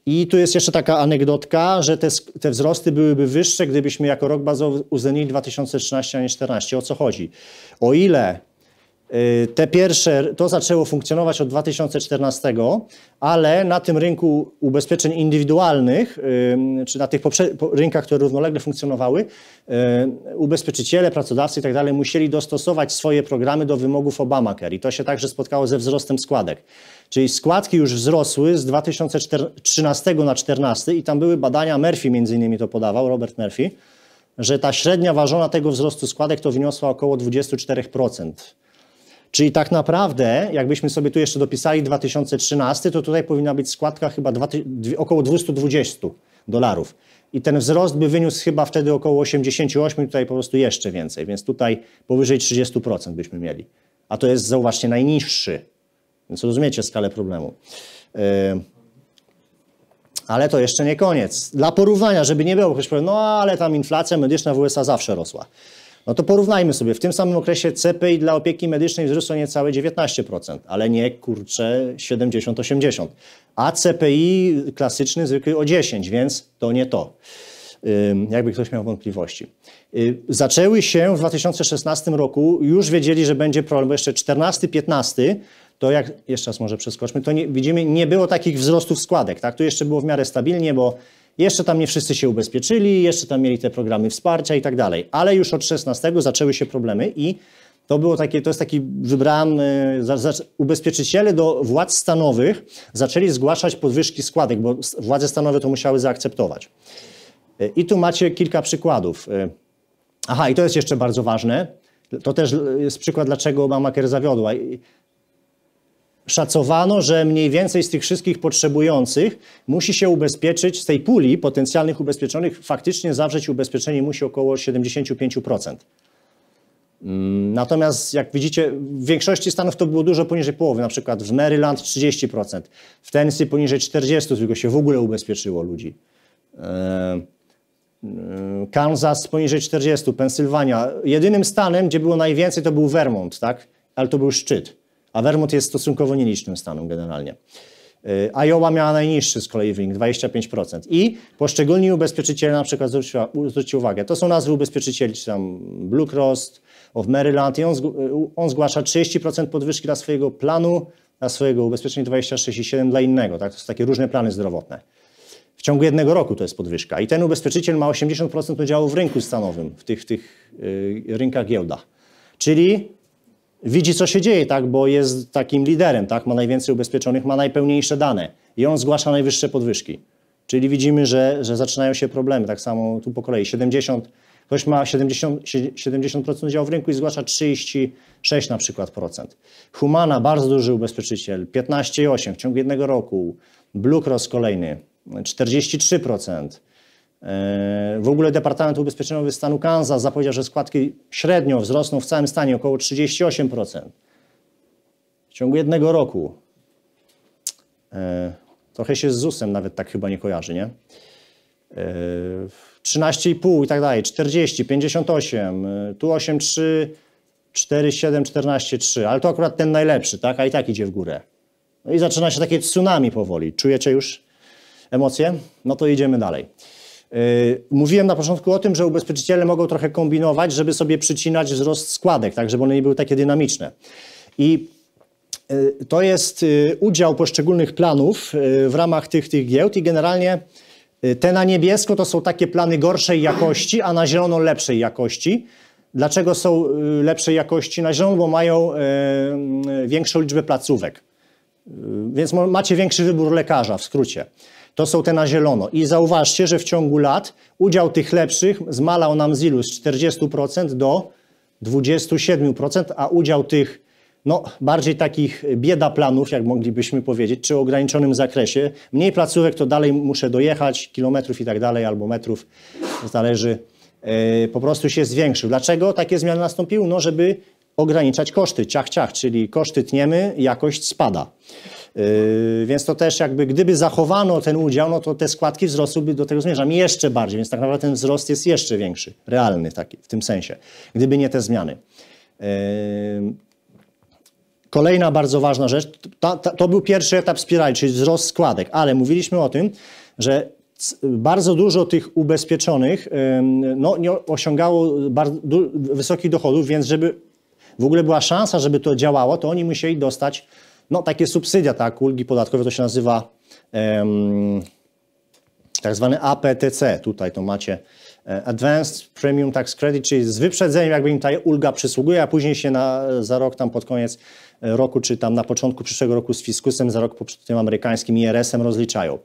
I tu jest jeszcze taka anegdotka, że te, te wzrosty byłyby wyższe, gdybyśmy jako rok bazowy uznali 2013, a nie 2014. O co chodzi? O ile Y, te pierwsze, to zaczęło funkcjonować od 2014, ale na tym rynku ubezpieczeń indywidualnych, y, czy na tych rynkach, które równolegle funkcjonowały, y, ubezpieczyciele, pracodawcy itd. Tak musieli dostosować swoje programy do wymogów Obamacare i to się także spotkało ze wzrostem składek. Czyli składki już wzrosły z 2013 na 2014 i tam były badania Murphy, między innymi to podawał, Robert Murphy, że ta średnia ważona tego wzrostu składek to wyniosła około 24%. Czyli tak naprawdę, jakbyśmy sobie tu jeszcze dopisali 2013, to tutaj powinna być składka chyba około 220 dolarów. I ten wzrost by wyniósł chyba wtedy około 88, tutaj po prostu jeszcze więcej, więc tutaj powyżej 30% byśmy mieli. A to jest, zauważcie, najniższy. Więc rozumiecie skalę problemu. Yy, ale to jeszcze nie koniec. Dla porównania, żeby nie było, ktoś powie, no ale tam inflacja medyczna w USA zawsze rosła. No to porównajmy sobie, w tym samym okresie CPI dla opieki medycznej wzrosło niecałe 19%, ale nie kurczę 70-80%, a CPI klasyczny zwykły o 10%, więc to nie to jakby ktoś miał wątpliwości. Y, zaczęły się w 2016 roku, już wiedzieli, że będzie problem, bo jeszcze 14-15, to jak, jeszcze raz może przeskoczmy, to nie, widzimy, nie było takich wzrostów składek, tak? Tu jeszcze było w miarę stabilnie, bo jeszcze tam nie wszyscy się ubezpieczyli, jeszcze tam mieli te programy wsparcia i tak dalej. Ale już od 16 zaczęły się problemy i to było takie, to jest taki, wybrałem, za, za, ubezpieczyciele do władz stanowych zaczęli zgłaszać podwyżki składek, bo władze stanowe to musiały zaakceptować. I tu macie kilka przykładów. Aha, i to jest jeszcze bardzo ważne. To też y, jest przykład, dlaczego Obamacare zawiodła szacowano, że mniej więcej z tych wszystkich potrzebujących musi się ubezpieczyć, z tej puli potencjalnych ubezpieczonych faktycznie zawrzeć ubezpieczenie musi około 75%. Mm, natomiast jak widzicie, w większości stanów to było dużo poniżej połowy, na przykład w Maryland 30%, w Tennessee poniżej 40%, tylko się w ogóle ubezpieczyło ludzi. E, e, Kansas poniżej 40%, Pensylwania. Jedynym stanem, gdzie było najwięcej, to był Vermont, tak? ale to był szczyt a Vermont jest stosunkowo nielicznym stanem generalnie. E, Iowa miała najniższy z kolei wynik, 25%. I poszczególni ubezpieczyciele na przykład zwróćcie uwagę, to są nazwy ubezpieczycieli, czy tam Blue Cross of Maryland i on, e, on zgłasza 30% podwyżki dla swojego planu, dla swojego ubezpieczenia 26,7 dla innego. Tak? To są takie różne plany zdrowotne. W ciągu jednego roku to jest podwyżka. I ten ubezpieczyciel ma 80% udziału w rynku stanowym, w tych, w tych yy, rynkach giełda. Czyli widzi, co się dzieje, tak? bo jest takim liderem, tak? ma najwięcej ubezpieczonych, ma najpełniejsze dane i on zgłasza najwyższe podwyżki. Czyli widzimy, że, że zaczynają się problemy, tak samo tu po kolei. 70, ktoś ma 70, 70% udziału w rynku i zgłasza 36 na przykład procent. Humana, bardzo duży ubezpieczyciel, 15,8 w ciągu jednego roku. Blue Cross kolejny, 43%. E, w ogóle Departament Ubezpieczeniowy Stanu Kansas zapowiedział, że składki średnio wzrosną w całym stanie około 38% w ciągu jednego roku. E, trochę się z ZUS-em nawet tak chyba nie kojarzy, nie? 13,5 e, i tak dalej, 40, 58, tu 8,3, 4,7, 14,3, ale to akurat ten najlepszy, tak? A i tak idzie w górę. No i zaczyna się takie tsunami powoli. Czujecie już emocje? No to idziemy dalej. E, mówiłem na początku o tym, że ubezpieczyciele mogą trochę kombinować, żeby sobie przycinać wzrost składek, tak żeby one nie były takie dynamiczne. I e, to jest e, udział poszczególnych planów w ramach tych, tych giełd i generalnie te na niebiesko to są takie plany gorszej jakości, a na zielono lepszej jakości. Dlaczego są lepszej jakości na zielono? Bo mają większą liczbę placówek. Więc macie większy wybór lekarza w skrócie. To są te na zielono. I zauważcie, że w ciągu lat udział tych lepszych zmalał nam z ilu? Z 40% do 27%, a udział tych no, bardziej takich bieda planów, jak moglibyśmy powiedzieć, czy o ograniczonym zakresie. Mniej placówek to dalej muszę dojechać, kilometrów i tak dalej, albo metrów, zależy, yy, po prostu się zwiększył. Dlaczego takie zmiany nastąpiły? No, żeby ograniczać koszty, ciach, ciach, czyli koszty tniemy, jakość spada. Yy, więc to też jakby, gdyby zachowano ten udział, no to te składki wzrosłyby, do tego zmierzam, jeszcze bardziej, więc tak naprawdę ten wzrost jest jeszcze większy, realny taki, w tym sensie, gdyby nie te zmiany. Yy, kolejna bardzo ważna rzecz, to był pierwszy etap spirali, czyli wzrost składek, ale mówiliśmy o tym, że bardzo dużo tych ubezpieczonych yy, no, nie osiągało bardzo wysokich dochodów, więc żeby w ogóle była szansa, żeby to działało, to oni musieli dostać no takie subsydia, tak, ulgi podatkowe, to się nazywa um, tak zwany APTC, tutaj to macie e, Advanced Premium Tax Credit, czyli z wyprzedzeniem jakby im ta ulga przysługuje, a później się na, za rok tam pod koniec e, roku, czy tam na początku przyszłego roku z fiskusem, za rok tym amerykańskim IRS-em rozliczają.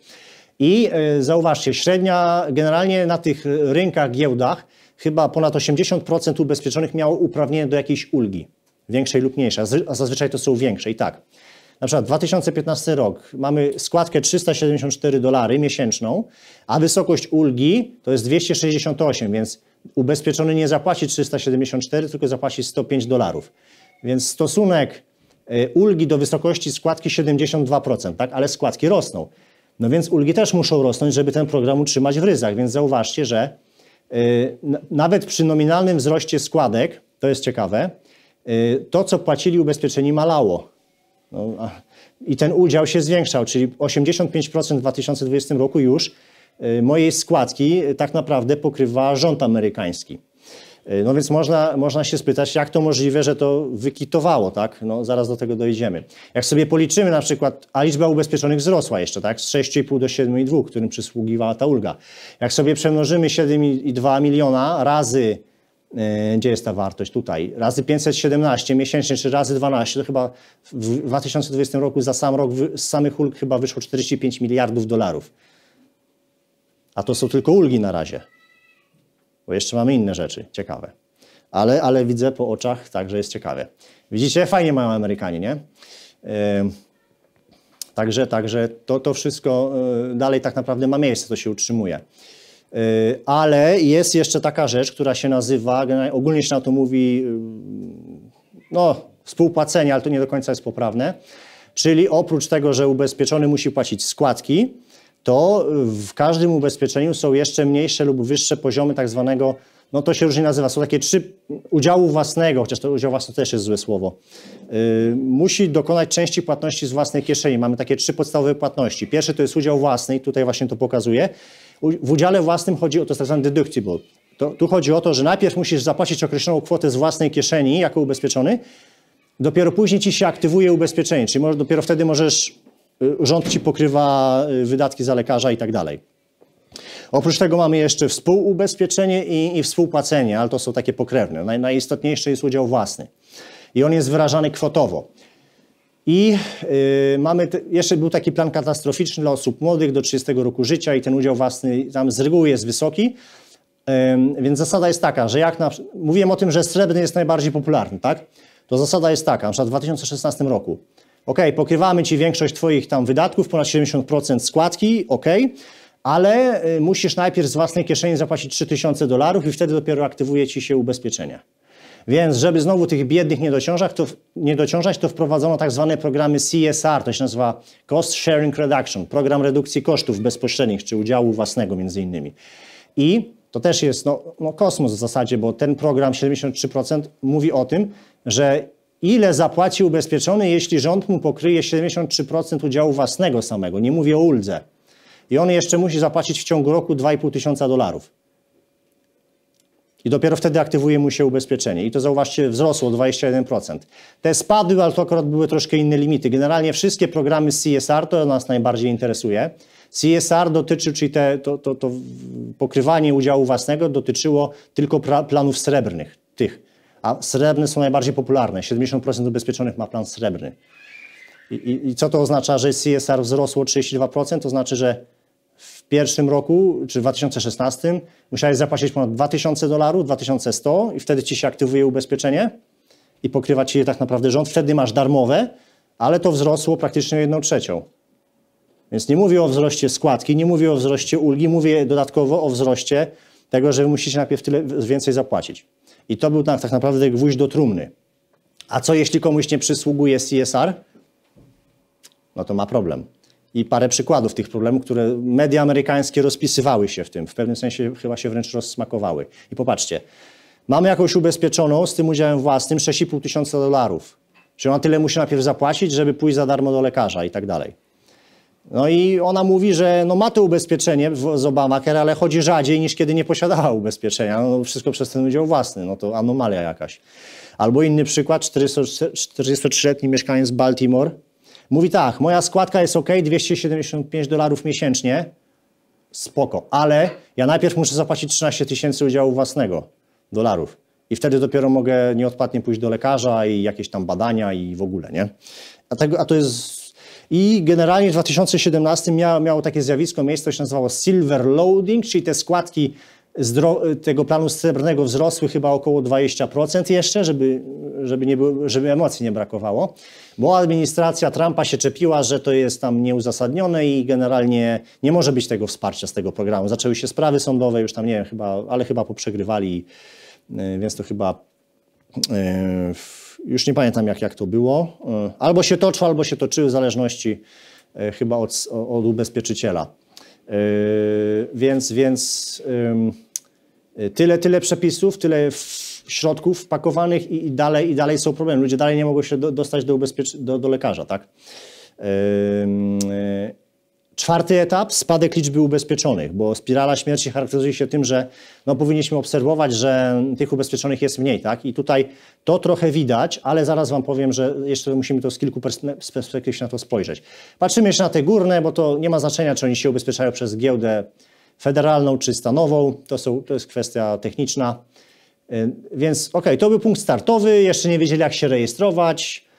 I e, zauważcie, średnia generalnie na tych rynkach, giełdach, chyba ponad 80% ubezpieczonych miało uprawnienie do jakiejś ulgi, większej lub mniejszej, a zazwyczaj to są większe i tak na przykład 2015 rok, mamy składkę 374 dolary miesięczną, a wysokość ulgi to jest 268, więc ubezpieczony nie zapłaci 374, tylko zapłaci 105 dolarów. Więc stosunek y, ulgi do wysokości składki 72%, tak? ale składki rosną. No więc ulgi też muszą rosnąć, żeby ten program utrzymać w ryzach, więc zauważcie, że y, nawet przy nominalnym wzroście składek, to jest ciekawe, y, to co płacili ubezpieczeni malało. No, I ten udział się zwiększał, czyli 85% w 2020 roku już y, mojej składki tak naprawdę pokrywa rząd amerykański. Y, no więc można, można się spytać, jak to możliwe, że to wykitowało, tak? No, zaraz do tego dojdziemy. Jak sobie policzymy na przykład, a liczba ubezpieczonych wzrosła jeszcze, tak? Z 6,5 do 7,2, którym przysługiwała ta ulga. Jak sobie przemnożymy 7,2 miliona razy E, gdzie jest ta wartość tutaj? Razy 517 miesięcznie, czy razy 12, to chyba w 2020 roku za sam rok z samych ulg chyba wyszło 45 miliardów dolarów. A to są tylko ulgi na razie, bo jeszcze mamy inne rzeczy ciekawe. Ale, ale widzę po oczach także jest ciekawe. Widzicie, fajnie mają Amerykanie, nie? E, także, także to, to wszystko e, dalej tak naprawdę ma miejsce, to się utrzymuje. E, ale jest jeszcze taka rzecz, która się nazywa, ogólnie się na to mówi, y, no, współpłacenie, ale to nie do końca jest poprawne. Czyli oprócz tego, że ubezpieczony musi płacić składki, to w każdym ubezpieczeniu są jeszcze mniejsze lub wyższe poziomy tak zwanego, no to się różnie nazywa, są takie trzy udziału własnego, chociaż to udział własny też jest złe słowo. Yy, musi dokonać części płatności z własnej kieszeni. Mamy takie trzy podstawowe płatności. Pierwszy to jest udział własny i tutaj właśnie to pokazuje. W udziale własnym chodzi o to, tzw. Tak deductible. To, tu chodzi o to, że najpierw musisz zapłacić określoną kwotę z własnej kieszeni jako ubezpieczony, dopiero później ci się aktywuje ubezpieczenie, czyli może, dopiero wtedy możesz, y, rząd ci pokrywa y, wydatki za lekarza i tak dalej. Oprócz tego mamy jeszcze współubezpieczenie i, i współpłacenie, ale to są takie pokrewne. Naj, najistotniejszy jest udział własny. I on jest wyrażany kwotowo. I y, mamy, te, jeszcze był taki plan katastroficzny dla osób młodych do 30 roku życia i ten udział własny tam z reguły jest wysoki. Y, więc zasada jest taka, że jak na, mówiłem o tym, że srebrny jest najbardziej popularny, tak? To zasada jest taka, na przykład w 2016 roku. OK, pokrywamy ci większość twoich tam wydatków, ponad 70% składki, OK, ale y, musisz najpierw z własnej kieszeni zapłacić 3000 dolarów i wtedy dopiero aktywuje ci się ubezpieczenia. Więc żeby znowu tych biednych nie dociążać, to, nie dociążać, to wprowadzono tak zwane programy CSR, to się nazywa Cost Sharing Reduction, program redukcji kosztów bezpośrednich, czy udziału własnego między innymi. I to też jest no, no kosmos w zasadzie, bo ten program 73% mówi o tym, że ile zapłaci ubezpieczony, jeśli rząd mu pokryje 73% udziału własnego samego, nie mówię o uldze. I on jeszcze musi zapłacić w ciągu roku 2,5 tysiąca dolarów. I dopiero wtedy aktywuje mu się ubezpieczenie. I to zauważcie, wzrosło o 21%. Te spadły, ale to akurat były troszkę inne limity. Generalnie wszystkie programy CSR, to nas najbardziej interesuje. CSR dotyczy, czyli te, to, to, to pokrywanie udziału własnego dotyczyło tylko pra, planów srebrnych, tych. A srebrne są najbardziej popularne. 70% ubezpieczonych ma plan srebrny. I, i, I co to oznacza, że CSR wzrosło 32%? To znaczy, że pierwszym roku, czy w 2016, musiałeś zapłacić ponad 2000 dolarów, 2100 i wtedy ci się aktywuje ubezpieczenie i pokrywa ci je tak naprawdę rząd. Wtedy masz darmowe, ale to wzrosło praktycznie o jedną trzecią. Więc nie mówię o wzroście składki, nie mówię o wzroście ulgi, mówię dodatkowo o wzroście tego, że musicie najpierw tyle więcej zapłacić. I to był tak, tak naprawdę gwóźdź do trumny. A co jeśli komuś nie przysługuje CSR? No to ma problem i parę przykładów tych problemów, które media amerykańskie rozpisywały się w tym, w pewnym sensie chyba się wręcz rozsmakowały. I popatrzcie, mamy jakąś ubezpieczoną z tym udziałem własnym 6,5 tysiąca dolarów. Czy ona tyle musi najpierw zapłacić, żeby pójść za darmo do lekarza i tak dalej. No i ona mówi, że no ma to ubezpieczenie z Obamacare, ale chodzi rzadziej niż kiedy nie posiadała ubezpieczenia. No wszystko przez ten udział własny, no to anomalia jakaś. Albo inny przykład, 43-letni mieszkaniec Baltimore, Mówi tak, moja składka jest ok, 275 dolarów miesięcznie, spoko, ale ja najpierw muszę zapłacić 13 tysięcy udziału własnego, dolarów. I wtedy dopiero mogę nieodpłatnie pójść do lekarza i jakieś tam badania i w ogóle, nie? A, tego, a to jest... I generalnie w 2017 miało, miało takie zjawisko, miejsce to się nazywało silver loading, czyli te składki tego planu srebrnego wzrosły chyba około 20% jeszcze, żeby, żeby, nie było, żeby emocji nie brakowało, bo administracja Trumpa się czepiła, że to jest tam nieuzasadnione i generalnie nie może być tego wsparcia z tego programu. Zaczęły się sprawy sądowe, już tam nie wiem, chyba, ale chyba poprzegrywali, e, więc to chyba e, już nie pamiętam jak, jak to było. E, albo się toczył, albo się toczyły w zależności chyba od, od ubezpieczyciela. Yy, więc, więc y, tyle, tyle przepisów, tyle środków pakowanych i, i, dalej, i dalej są problemy. Ludzie dalej nie mogą się do, dostać do, ubezpiecz- do, do lekarza, tak? Y, Czwarty etap, spadek liczby ubezpieczonych, bo spirala śmierci charakteryzuje się tym, że no, powinniśmy obserwować, że tych ubezpieczonych jest mniej. Tak? I tutaj to trochę widać, ale zaraz Wam powiem, że jeszcze musimy to z kilku no, perspektyw na to spojrzeć. Patrzymy jeszcze na te górne, bo to nie ma znaczenia, czy oni się ubezpieczają przez giełdę federalną czy stanową. To, są, to jest kwestia techniczna. Yy, więc okej, okay, to był punkt startowy, jeszcze nie wiedzieli jak się rejestrować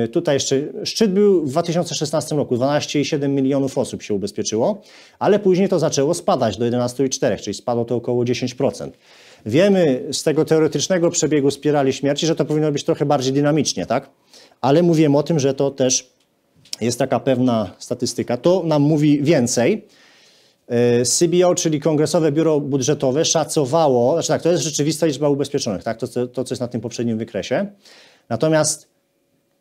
Yy, tutaj jeszcze szczyt był w 2016 roku, 12,7 milionów osób się ubezpieczyło, ale później to zaczęło spadać do 11,4, czyli spadło to około 10%. Wiemy z tego teoretycznego przebiegu spirali śmierci, że to powinno być trochę bardziej dynamicznie, tak? Ale mówiłem o tym, że to też jest taka pewna statystyka. To nam mówi więcej. Yy, CBO, czyli Kongresowe Biuro Budżetowe, szacowało, znaczy tak, to jest rzeczywista liczba ubezpieczonych, tak? To, to, to co jest na tym poprzednim wykresie. Natomiast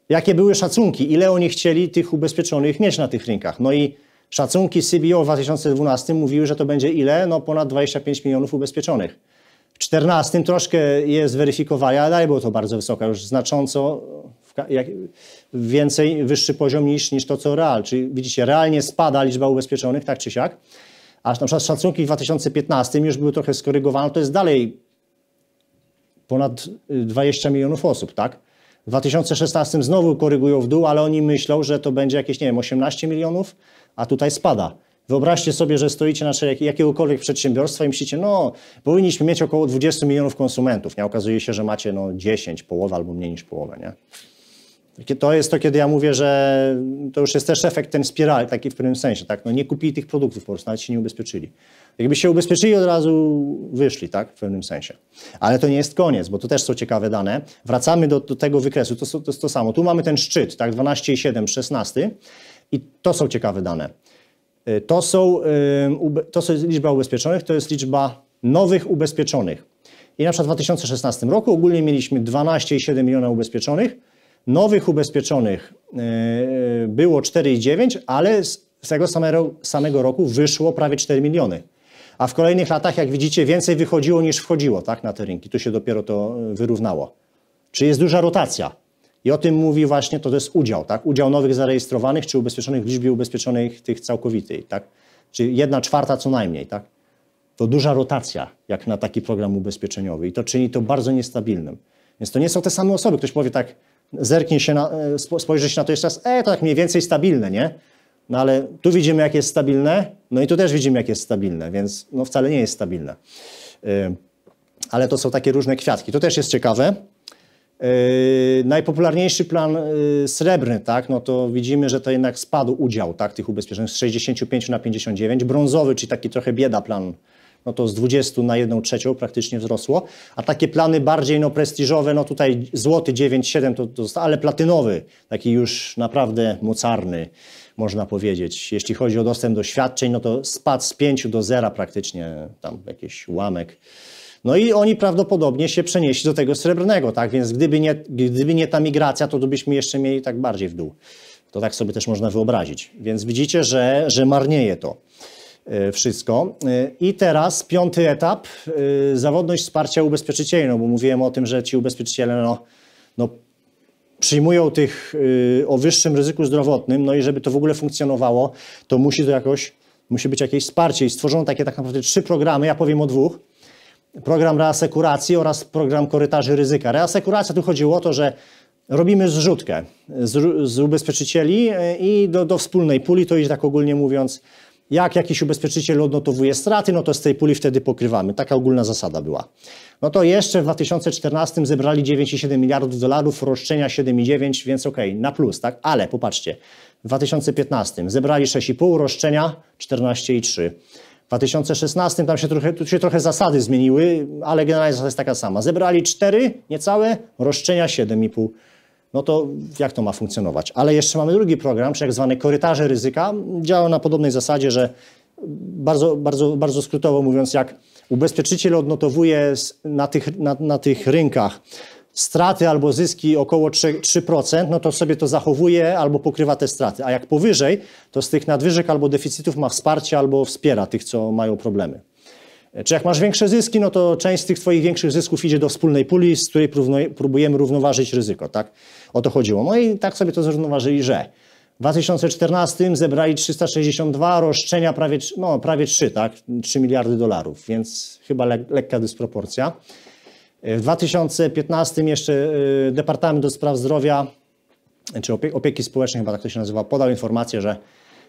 jakie były szacunki, ile oni chcieli tych ubezpieczonych mieć na tych rynkach. No i szacunki CBO w 2012 mówiły, że to będzie ile? No ponad 25 milionów ubezpieczonych. W 2014 troszkę je zweryfikowali, ale dalej było to bardzo wysoka, już znacząco więcej, wyższy poziom niż, niż to, co real. Czyli widzicie, realnie spada liczba ubezpieczonych, tak czy siak. Aż na przykład szacunki w 2015 już były trochę skorygowane, to jest dalej ponad 20 milionów osób, tak? W 2016 znowu korygują w dół, ale oni myślą, że to będzie jakieś, nie wiem, 18 milionów, a tutaj spada. Wyobraźcie sobie, że stoicie na czele jakiegokolwiek przedsiębiorstwa i myślicie, no, powinniśmy mieć około 20 milionów konsumentów. Nie okazuje się, że macie no, 10, połowę albo mniej niż połowę. Nie? To jest to, kiedy ja mówię, że to już jest też efekt ten spiral, taki w pewnym sensie. Tak? No, nie kupili tych produktów po prostu, nawet się nie ubezpieczyli jakby się ubezpieczyli od razu wyszli, tak, w pewnym sensie. Ale to nie jest koniec, bo to też są ciekawe dane. Wracamy do, do tego wykresu, to, to jest to samo. Tu mamy ten szczyt, tak, 12,7, 16 i to są ciekawe dane. Y, to, są, to jest liczba ubezpieczonych, to jest liczba nowych ubezpieczonych. I na przykład w 2016 roku ogólnie mieliśmy 12,7 miliona ubezpieczonych, nowych ubezpieczonych y, było 4,9, ale z tego samego roku wyszło prawie 4 miliony a w kolejnych latach, jak widzicie, więcej wychodziło niż wchodziło tak, na te rynki. Tu się dopiero to e, wyrównało. Czy jest duża rotacja? I o tym mówi właśnie, to, to jest udział, tak? Udział nowych zarejestrowanych czy ubezpieczonych w liczbie ubezpieczonych tych całkowitej, tak? Czy jedna czwarta co najmniej, tak? To duża rotacja, jak na taki program ubezpieczeniowy i to czyni to bardzo niestabilnym. Więc to nie są te same osoby. Ktoś powie tak, zerknie się, na, e, spojrzy się na to jeszcze raz, e, to tak mniej więcej stabilne, nie? No ale tu widzimy, jak jest stabilne, no i tu też widzimy, jak jest stabilne, więc no wcale nie jest stabilne. Y, ale to są takie różne kwiatki. To też jest ciekawe. Y, najpopularniejszy plan y, srebrny, tak, no to widzimy, że to jednak spadł udział tak, tych ubezpieczeń z 65 na 59. Brązowy, czyli taki trochę bieda plan no to z 20 na 1 trzecią praktycznie wzrosło, a takie plany bardziej no, prestiżowe, no tutaj złoty 9,7 to, to ale platynowy, taki już naprawdę mocarny, można powiedzieć. Jeśli chodzi o dostęp do świadczeń, no to spadł z 5 do 0 praktycznie, tam jakiś ułamek. No i oni prawdopodobnie się przenieśli do tego srebrnego, tak? Więc gdyby nie, gdyby nie ta migracja, to, to byśmy jeszcze mieli tak bardziej w dół. To tak sobie też można wyobrazić. Więc widzicie, że, że marnieje to e, wszystko. E, I teraz piąty etap, e, zawodność wsparcia ubezpieczycieli, no bo mówiłem o tym, że ci ubezpieczyciele, no, no przyjmują tych y, o wyższym ryzyku zdrowotnym, no i żeby to w ogóle funkcjonowało, to musi to jakoś, musi być jakieś wsparcie i stworzono takie tak naprawdę trzy programy, ja powiem o dwóch. Program reasekuracji oraz program korytarzy ryzyka. Reasekuracja tu chodziło o to, że robimy zrzutkę z, z ubezpieczycieli y, i do, do wspólnej puli, to idzie tak ogólnie mówiąc jak jakiś ubezpieczyciel odnotowuje straty, no to z tej puli wtedy pokrywamy. Taka ogólna zasada była. No to jeszcze w 2014 zebrali 9,7 miliardów dolarów, roszczenia 7,9, więc okej, okay, na plus, tak? Ale popatrzcie, w 2015 zebrali 6,5, roszczenia 14,3. W 2016 tam się trochę, tu się trochę zasady zmieniły, ale generalnie zasada jest taka sama. Zebrali 4 niecałe, roszczenia 7,5 no to jak to ma funkcjonować? Ale jeszcze mamy drugi program, czyli tak zwane korytarze ryzyka. Działa na podobnej zasadzie, że bardzo, bardzo, bardzo skrótowo mówiąc, jak ubezpieczyciel odnotowuje na tych, na, na tych rynkach straty albo zyski około 3%, 3%, no to sobie to zachowuje albo pokrywa te straty. A jak powyżej, to z tych nadwyżek albo deficytów ma wsparcie albo wspiera tych, co mają problemy. Czy jak masz większe zyski, no to część z tych twoich większych zysków idzie do wspólnej puli, z której próbujemy równoważyć ryzyko, tak? O to chodziło. No i tak sobie to zrównoważyli, że w 2014 zebrali 362 roszczenia, prawie, no, prawie 3, tak? 3 miliardy dolarów, więc chyba lekka dysproporcja. W 2015 jeszcze y, Departament do Spraw Zdrowia, czy Opie Opieki Społecznej, chyba tak to się nazywa, podał informację, że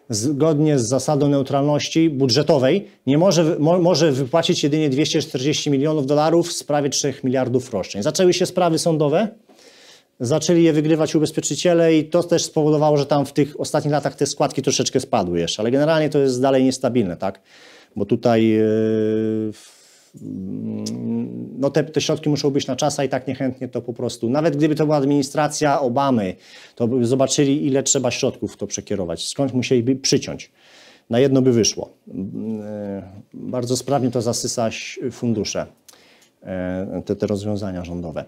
zgodnie z zasadą neutralności budżetowej nie może, mo, może wypłacić jedynie 240 milionów dolarów z prawie 3 miliardów roszczeń. Zaczęły się sprawy sądowe, zaczęli je wygrywać ubezpieczyciele i to też spowodowało, że tam w tych ostatnich latach te składki troszeczkę spadły jeszcze, ale generalnie to jest dalej niestabilne, tak? Bo tutaj yy, Mm, no te, te środki muszą być na czas, a i tak niechętnie to po prostu. Nawet gdyby to była administracja Obamy, to by zobaczyli, ile trzeba środków w to przekierować, skąd musieliby przyciąć. Na jedno by wyszło. Mm, e, bardzo sprawnie to zasysać fundusze, e, te, te rozwiązania rządowe.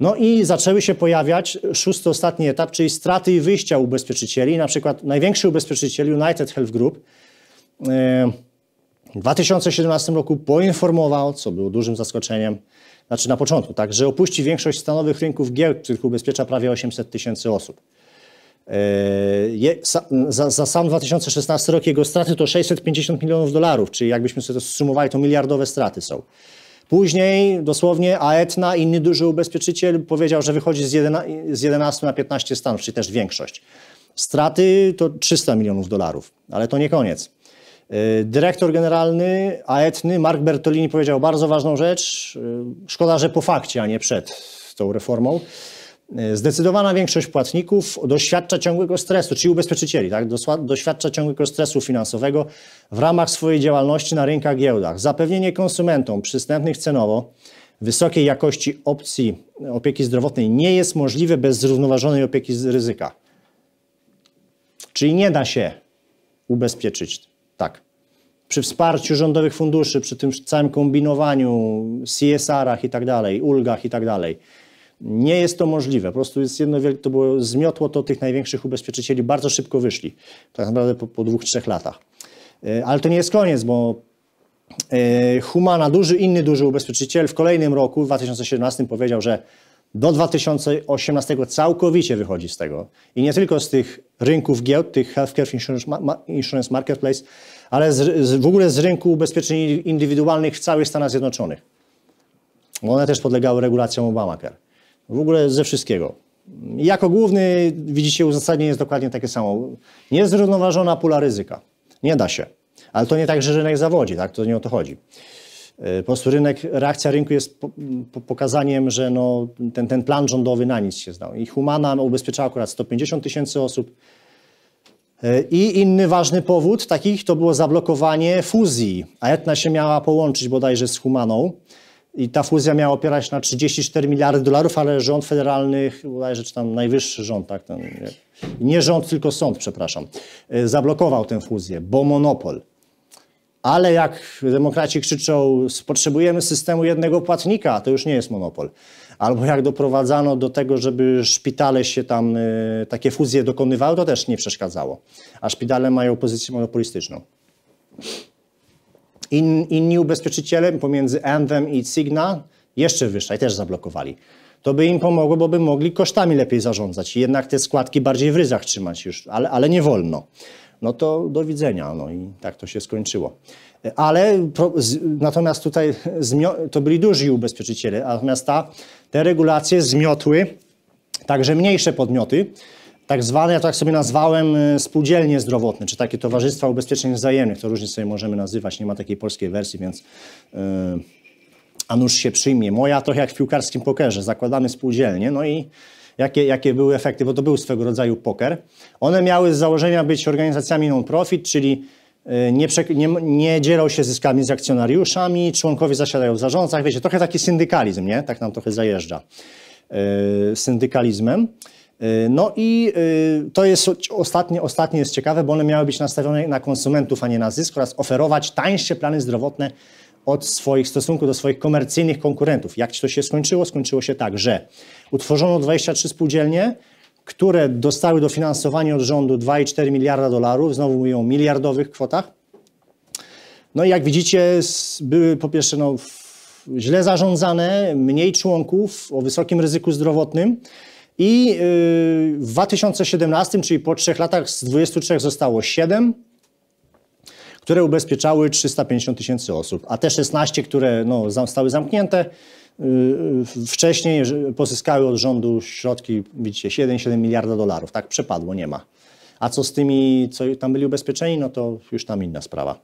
No i zaczęły się pojawiać szósty, ostatni etap, czyli straty i wyjścia ubezpieczycieli. Na przykład największy ubezpieczyciel United Health Group e, w 2017 roku poinformował, co było dużym zaskoczeniem, znaczy na początku, tak, że opuści większość stanowych rynków giełd, których ubezpiecza prawie 800 tysięcy osób. E, je, sa, za, za, sam 2016 rok jego straty to 650 milionów dolarów, czyli jakbyśmy sobie to zsumowali, to miliardowe straty są. Później dosłownie Aetna, inny duży ubezpieczyciel, powiedział, że wychodzi z, z 11 na 15 stanów, czyli też większość. Straty to 300 milionów dolarów, ale to nie koniec. E, dyrektor generalny AETNY, Mark Bertolini, powiedział bardzo ważną rzecz. E, szkoda, że po fakcie, a nie przed tą reformą. E, zdecydowana większość płatników doświadcza ciągłego stresu, czyli ubezpieczycieli, tak? doświadcza ciągłego stresu finansowego w ramach swojej działalności na rynkach giełdach. Zapewnienie konsumentom przystępnych cenowo wysokiej jakości opcji opieki zdrowotnej nie jest możliwe bez zrównoważonej opieki z ryzyka. Czyli nie da się ubezpieczyć tak. Przy wsparciu rządowych funduszy, przy tym całym kombinowaniu, CSR-ach i tak dalej, ulgach i tak dalej. Nie jest to możliwe. Po prostu jest jedno wielkie, to było zmiotło to tych największych ubezpieczycieli, bardzo szybko wyszli. Tak naprawdę po, po dwóch, trzech latach. E, ale to nie jest koniec, bo e, Humana, duży, inny duży ubezpieczyciel w kolejnym roku, w 2017 powiedział, że do 2018 całkowicie wychodzi z tego. I nie tylko z tych rynków giełd, tych healthcare insurance, insurance marketplace, ale z, z, w ogóle z rynku ubezpieczeń indywidualnych w całych Stanach Zjednoczonych. Bo one też podlegały regulacjom Obamacare. W ogóle ze wszystkiego. Jako główny, widzicie, uzasadnienie jest dokładnie takie samo. Niezrównoważona pula ryzyka. Nie da się. Ale to nie tak, że rynek zawodzi, tak? To nie o to chodzi. E, po prostu rynek, reakcja rynku jest pokazaniem, że no, ten, ten plan rządowy na nic się zdał. I Humana ubezpieczała akurat 150 tysięcy osób. E, I inny ważny powód takich to było zablokowanie fuzji. A się miała połączyć bodajże z Humaną. I ta fuzja miała opierać na 34 miliardy dolarów, ale rząd federalny, bodajże czy tam najwyższy rząd, tak, ten, nie rząd, tylko sąd, przepraszam, e, zablokował tę fuzję, bo monopol. Ale jak demokraci krzyczą, potrzebujemy systemu jednego płatnika, to już nie jest monopol. Albo jak doprowadzano do tego, żeby szpitale się tam, y, takie fuzje dokonywały, to też nie przeszkadzało. A szpitale mają pozycję monopolistyczną. In, inni ubezpieczyciele pomiędzy Anthem i Cigna jeszcze wyższa i też zablokowali. To by im pomogło, bo by mogli kosztami lepiej zarządzać i jednak te składki bardziej w ryzach trzymać już, ale, ale nie wolno no to do widzenia. No i tak to się skończyło. Ale natomiast tutaj to byli duży ubezpieczyciele, natomiast ta, te regulacje zmiotły także mniejsze podmioty, tak zwane, ja tak sobie nazwałem, e, spółdzielnie zdrowotne, czy takie towarzystwa ubezpieczeń wzajemnych, to różnie sobie możemy nazywać, nie ma takiej polskiej wersji, więc yy, a nuż się przyjmie. Moja trochę jak w piłkarskim pokerze, zakładamy spółdzielnie, no i jakie, jakie były efekty, bo to był swego rodzaju poker. One miały z założenia być organizacjami non-profit, czyli y, nie, nie, nie dzielą się zyskami z akcjonariuszami, członkowie zasiadają w zarządcach, wiecie, trochę taki syndykalizm, nie? Tak nam trochę zajeżdża yy, syndykalizmem. Y, no i y, to jest ostatnie, ostatnie jest ciekawe, bo one miały być nastawione na konsumentów, a nie na zysk oraz oferować tańsze plany zdrowotne od swoich stosunku do swoich komercyjnych konkurentów. Jak to się skończyło? Skończyło się tak, że utworzono 23 spółdzielnie, które dostały dofinansowanie od rządu 2,4 miliarda dolarów, znowu mówią o miliardowych kwotach. No i jak widzicie, były po pierwsze no, źle zarządzane, mniej członków, o wysokim ryzyku zdrowotnym. I y, w 2017, czyli po trzech latach, z 23 zostało 7, które ubezpieczały 350 tysięcy osób, a te 16, które no, zostały zamknięte, y, y, wcześniej pozyskały od rządu środki, widzicie, 7-7 miliarda dolarów, tak? Przepadło, nie ma. A co z tymi, co tam byli ubezpieczeni, no to już tam inna sprawa.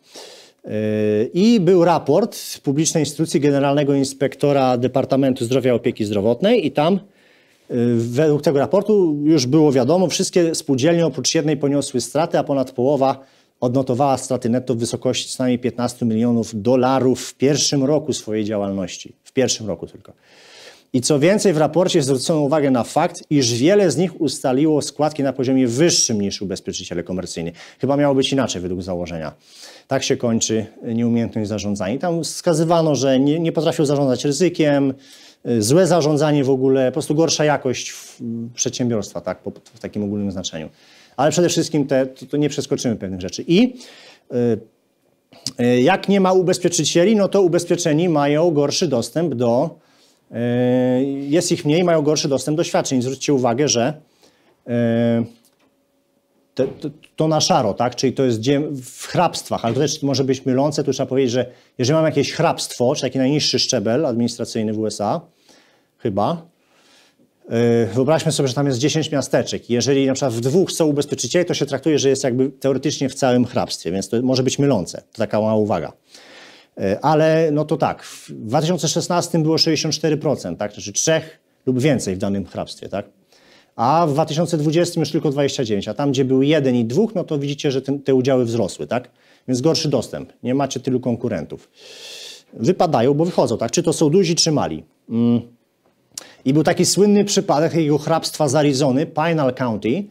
Y, I był raport z publicznej instytucji Generalnego Inspektora Departamentu Zdrowia i Opieki Zdrowotnej i tam według tego raportu już było wiadomo, wszystkie spółdzielnie oprócz jednej poniosły straty, a ponad połowa odnotowała straty netto w wysokości co najmniej 15 milionów dolarów w pierwszym roku swojej działalności. W pierwszym roku tylko. I co więcej, w raporcie zwrócono uwagę na fakt, iż wiele z nich ustaliło składki na poziomie wyższym niż ubezpieczyciele komercyjni. Chyba miało być inaczej według założenia. Tak się kończy nieumiejętność zarządzania. I tam wskazywano, że nie, nie zarządzać ryzykiem, y, złe zarządzanie w ogóle, po prostu gorsza jakość przedsiębiorstwa, tak, po, w takim ogólnym znaczeniu. Ale przede wszystkim te, to, to nie przeskoczymy pewnych rzeczy. I y, y, jak nie ma ubezpieczycieli, no to ubezpieczeni mają gorszy dostęp do, y, jest ich mniej, mają gorszy dostęp do świadczeń. Zwróćcie uwagę, że to, to, na szaro, tak? czyli to jest w hrabstwach, ale to też może być mylące, tu trzeba powiedzieć, że jeżeli mamy jakieś hrabstwo, czy taki najniższy szczebel administracyjny w USA, chyba, Yy, wyobraźmy sobie, że tam jest 10 miasteczek. Jeżeli na przykład w dwóch są ubezpieczycieli, to się traktuje, że jest jakby teoretycznie w całym hrabstwie, więc to może być mylące. To taka mała uwaga. Yy, ale no to tak, w 2016 było 64%, tak? Znaczy trzech lub więcej w danym hrabstwie, tak? A w 2020 już tylko 29, a tam, gdzie był jeden i dwóch, no to widzicie, że ten, te udziały wzrosły, tak? Więc gorszy dostęp, nie macie tylu konkurentów. Wypadają, bo wychodzą, tak? Czy to są duzi, czy mali. Mm. I był taki słynny przypadek jego hrabstwa z Arizony, Pinal County,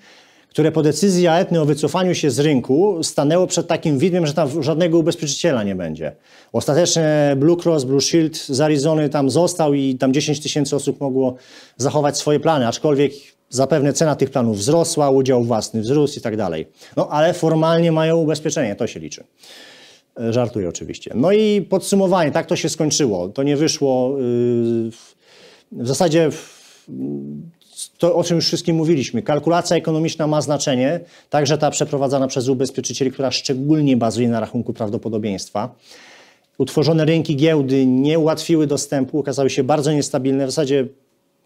które po decyzji Aetny o wycofaniu się z rynku stanęło przed takim widmem, że tam żadnego ubezpieczyciela nie będzie. Ostatecznie Blue Cross, Blue Shield z Arizony tam został i tam 10 tysięcy osób mogło zachować swoje plany, aczkolwiek zapewne cena tych planów wzrosła, udział własny wzrósł i tak dalej. No ale formalnie mają ubezpieczenie, to się liczy. E, żartuję oczywiście. No i podsumowanie, tak to się skończyło. To nie wyszło... Yy w zasadzie to, o czym już wszystkim mówiliśmy, kalkulacja ekonomiczna ma znaczenie, także ta przeprowadzana przez ubezpieczycieli, która szczególnie bazuje na rachunku prawdopodobieństwa. Utworzone rynki giełdy nie ułatwiły dostępu, okazały się bardzo niestabilne, w zasadzie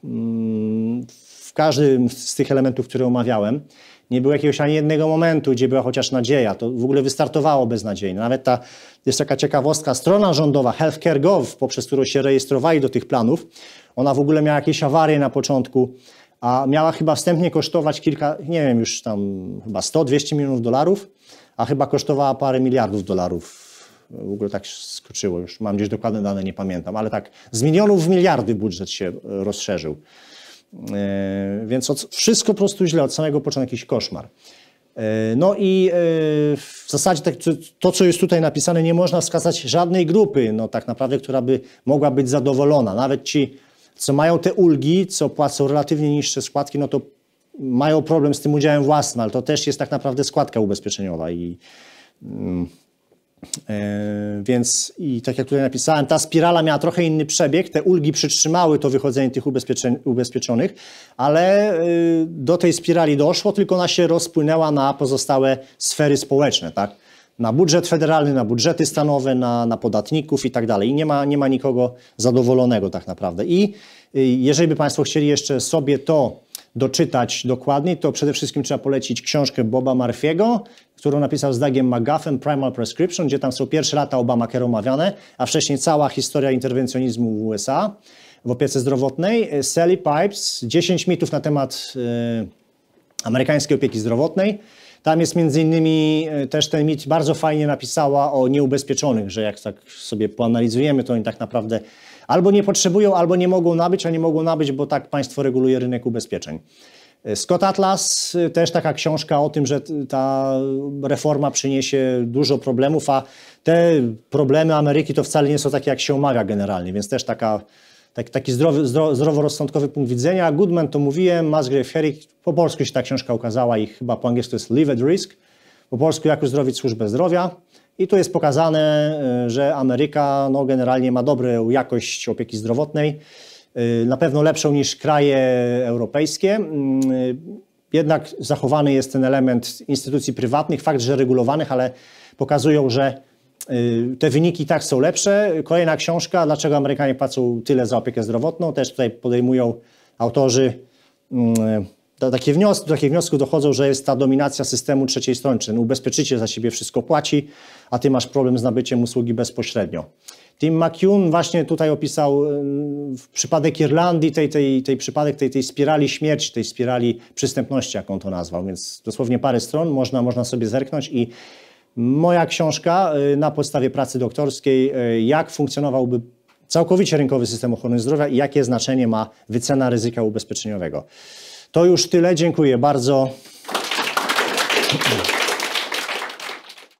mm, w każdym z tych elementów, które omawiałem nie było jakiegoś ani jednego momentu, gdzie była chociaż nadzieja. To w ogóle wystartowało beznadziejnie. Nawet ta, jest taka ciekawostka, strona rządowa healthcare.gov, poprzez którą się rejestrowali do tych planów, ona w ogóle miała jakieś awarie na początku, a miała chyba wstępnie kosztować kilka, nie wiem, już tam chyba 100-200 milionów dolarów, a chyba kosztowała parę miliardów dolarów. W ogóle tak skoczyło już, mam gdzieś dokładne dane, nie pamiętam, ale tak z milionów w miliardy budżet się rozszerzył. E, więc od, wszystko po prostu źle, od samego początku jakiś koszmar. E, no i e, w zasadzie tak, to, co jest tutaj napisane, nie można wskazać żadnej grupy, no tak naprawdę, która by mogła być zadowolona. Nawet ci, co mają te ulgi, co płacą relatywnie niższe składki, no to mają problem z tym udziałem własnym, ale to też jest tak naprawdę składka ubezpieczeniowa i mm, E, więc i tak jak tutaj napisałem, ta spirala miała trochę inny przebieg, te ulgi przytrzymały to wychodzenie tych ubezpieczonych, ale e, do tej spirali doszło, tylko ona się rozpłynęła na pozostałe sfery społeczne, tak? Na budżet federalny, na budżety stanowe, na, na podatników i tak dalej. I nie ma, nie ma nikogo zadowolonego tak naprawdę. I e, jeżeli by Państwo chcieli jeszcze sobie to doczytać dokładniej, to przede wszystkim trzeba polecić książkę Boba Marfiego, którą napisał z Dagiem McGuffem, Primal Prescription, gdzie tam są pierwsze lata Obamacare omawiane, a wcześniej cała historia interwencjonizmu w USA w opiece zdrowotnej. E, Sally Pipes, 10 mitów na temat yy, amerykańskiej opieki zdrowotnej. Tam jest między innymi e, też ten mit bardzo fajnie napisała o nieubezpieczonych, że jak tak sobie poanalizujemy, to oni tak naprawdę albo nie potrzebują, albo nie mogą nabyć, a nie mogą nabyć, bo tak państwo reguluje rynek ubezpieczeń. Scott Atlas, y, też taka książka o tym, że ta reforma przyniesie dużo problemów, a te problemy Ameryki to wcale nie są takie, jak się omawia generalnie, więc też taka, tak, taki zdrowy, zdroworozsądkowy punkt widzenia. Goodman to mówiłem, Musgrave Herrick, po polsku się ta książka ukazała i chyba po angielsku jest Live at Risk, po polsku jak uzdrowić służbę zdrowia. I tu jest pokazane, y, że Ameryka no, generalnie ma dobrą jakość opieki zdrowotnej, y, na pewno lepszą niż kraje europejskie. Mm, y, jednak zachowany jest ten element instytucji prywatnych, fakt, że regulowanych, ale pokazują, że te wyniki tak są lepsze. Kolejna książka, dlaczego Amerykanie płacą tyle za opiekę zdrowotną, też tutaj podejmują autorzy mm, takie wnioski, do takich dochodzą, że jest ta dominacja systemu trzeciej strony, czyli ubezpieczyciel za siebie wszystko płaci, a ty masz problem z nabyciem usługi bezpośrednio. Tim McCune właśnie tutaj opisał y, przypadek Irlandii, tej, tej, tej przypadek tej, tej spirali śmierci, tej spirali przystępności, jak on to nazwał, więc dosłownie parę stron można, można sobie zerknąć i moja książka y, na podstawie pracy doktorskiej, y, jak funkcjonowałby całkowicie rynkowy system ochrony zdrowia i jakie znaczenie ma wycena ryzyka ubezpieczeniowego. To już tyle. Dziękuję bardzo.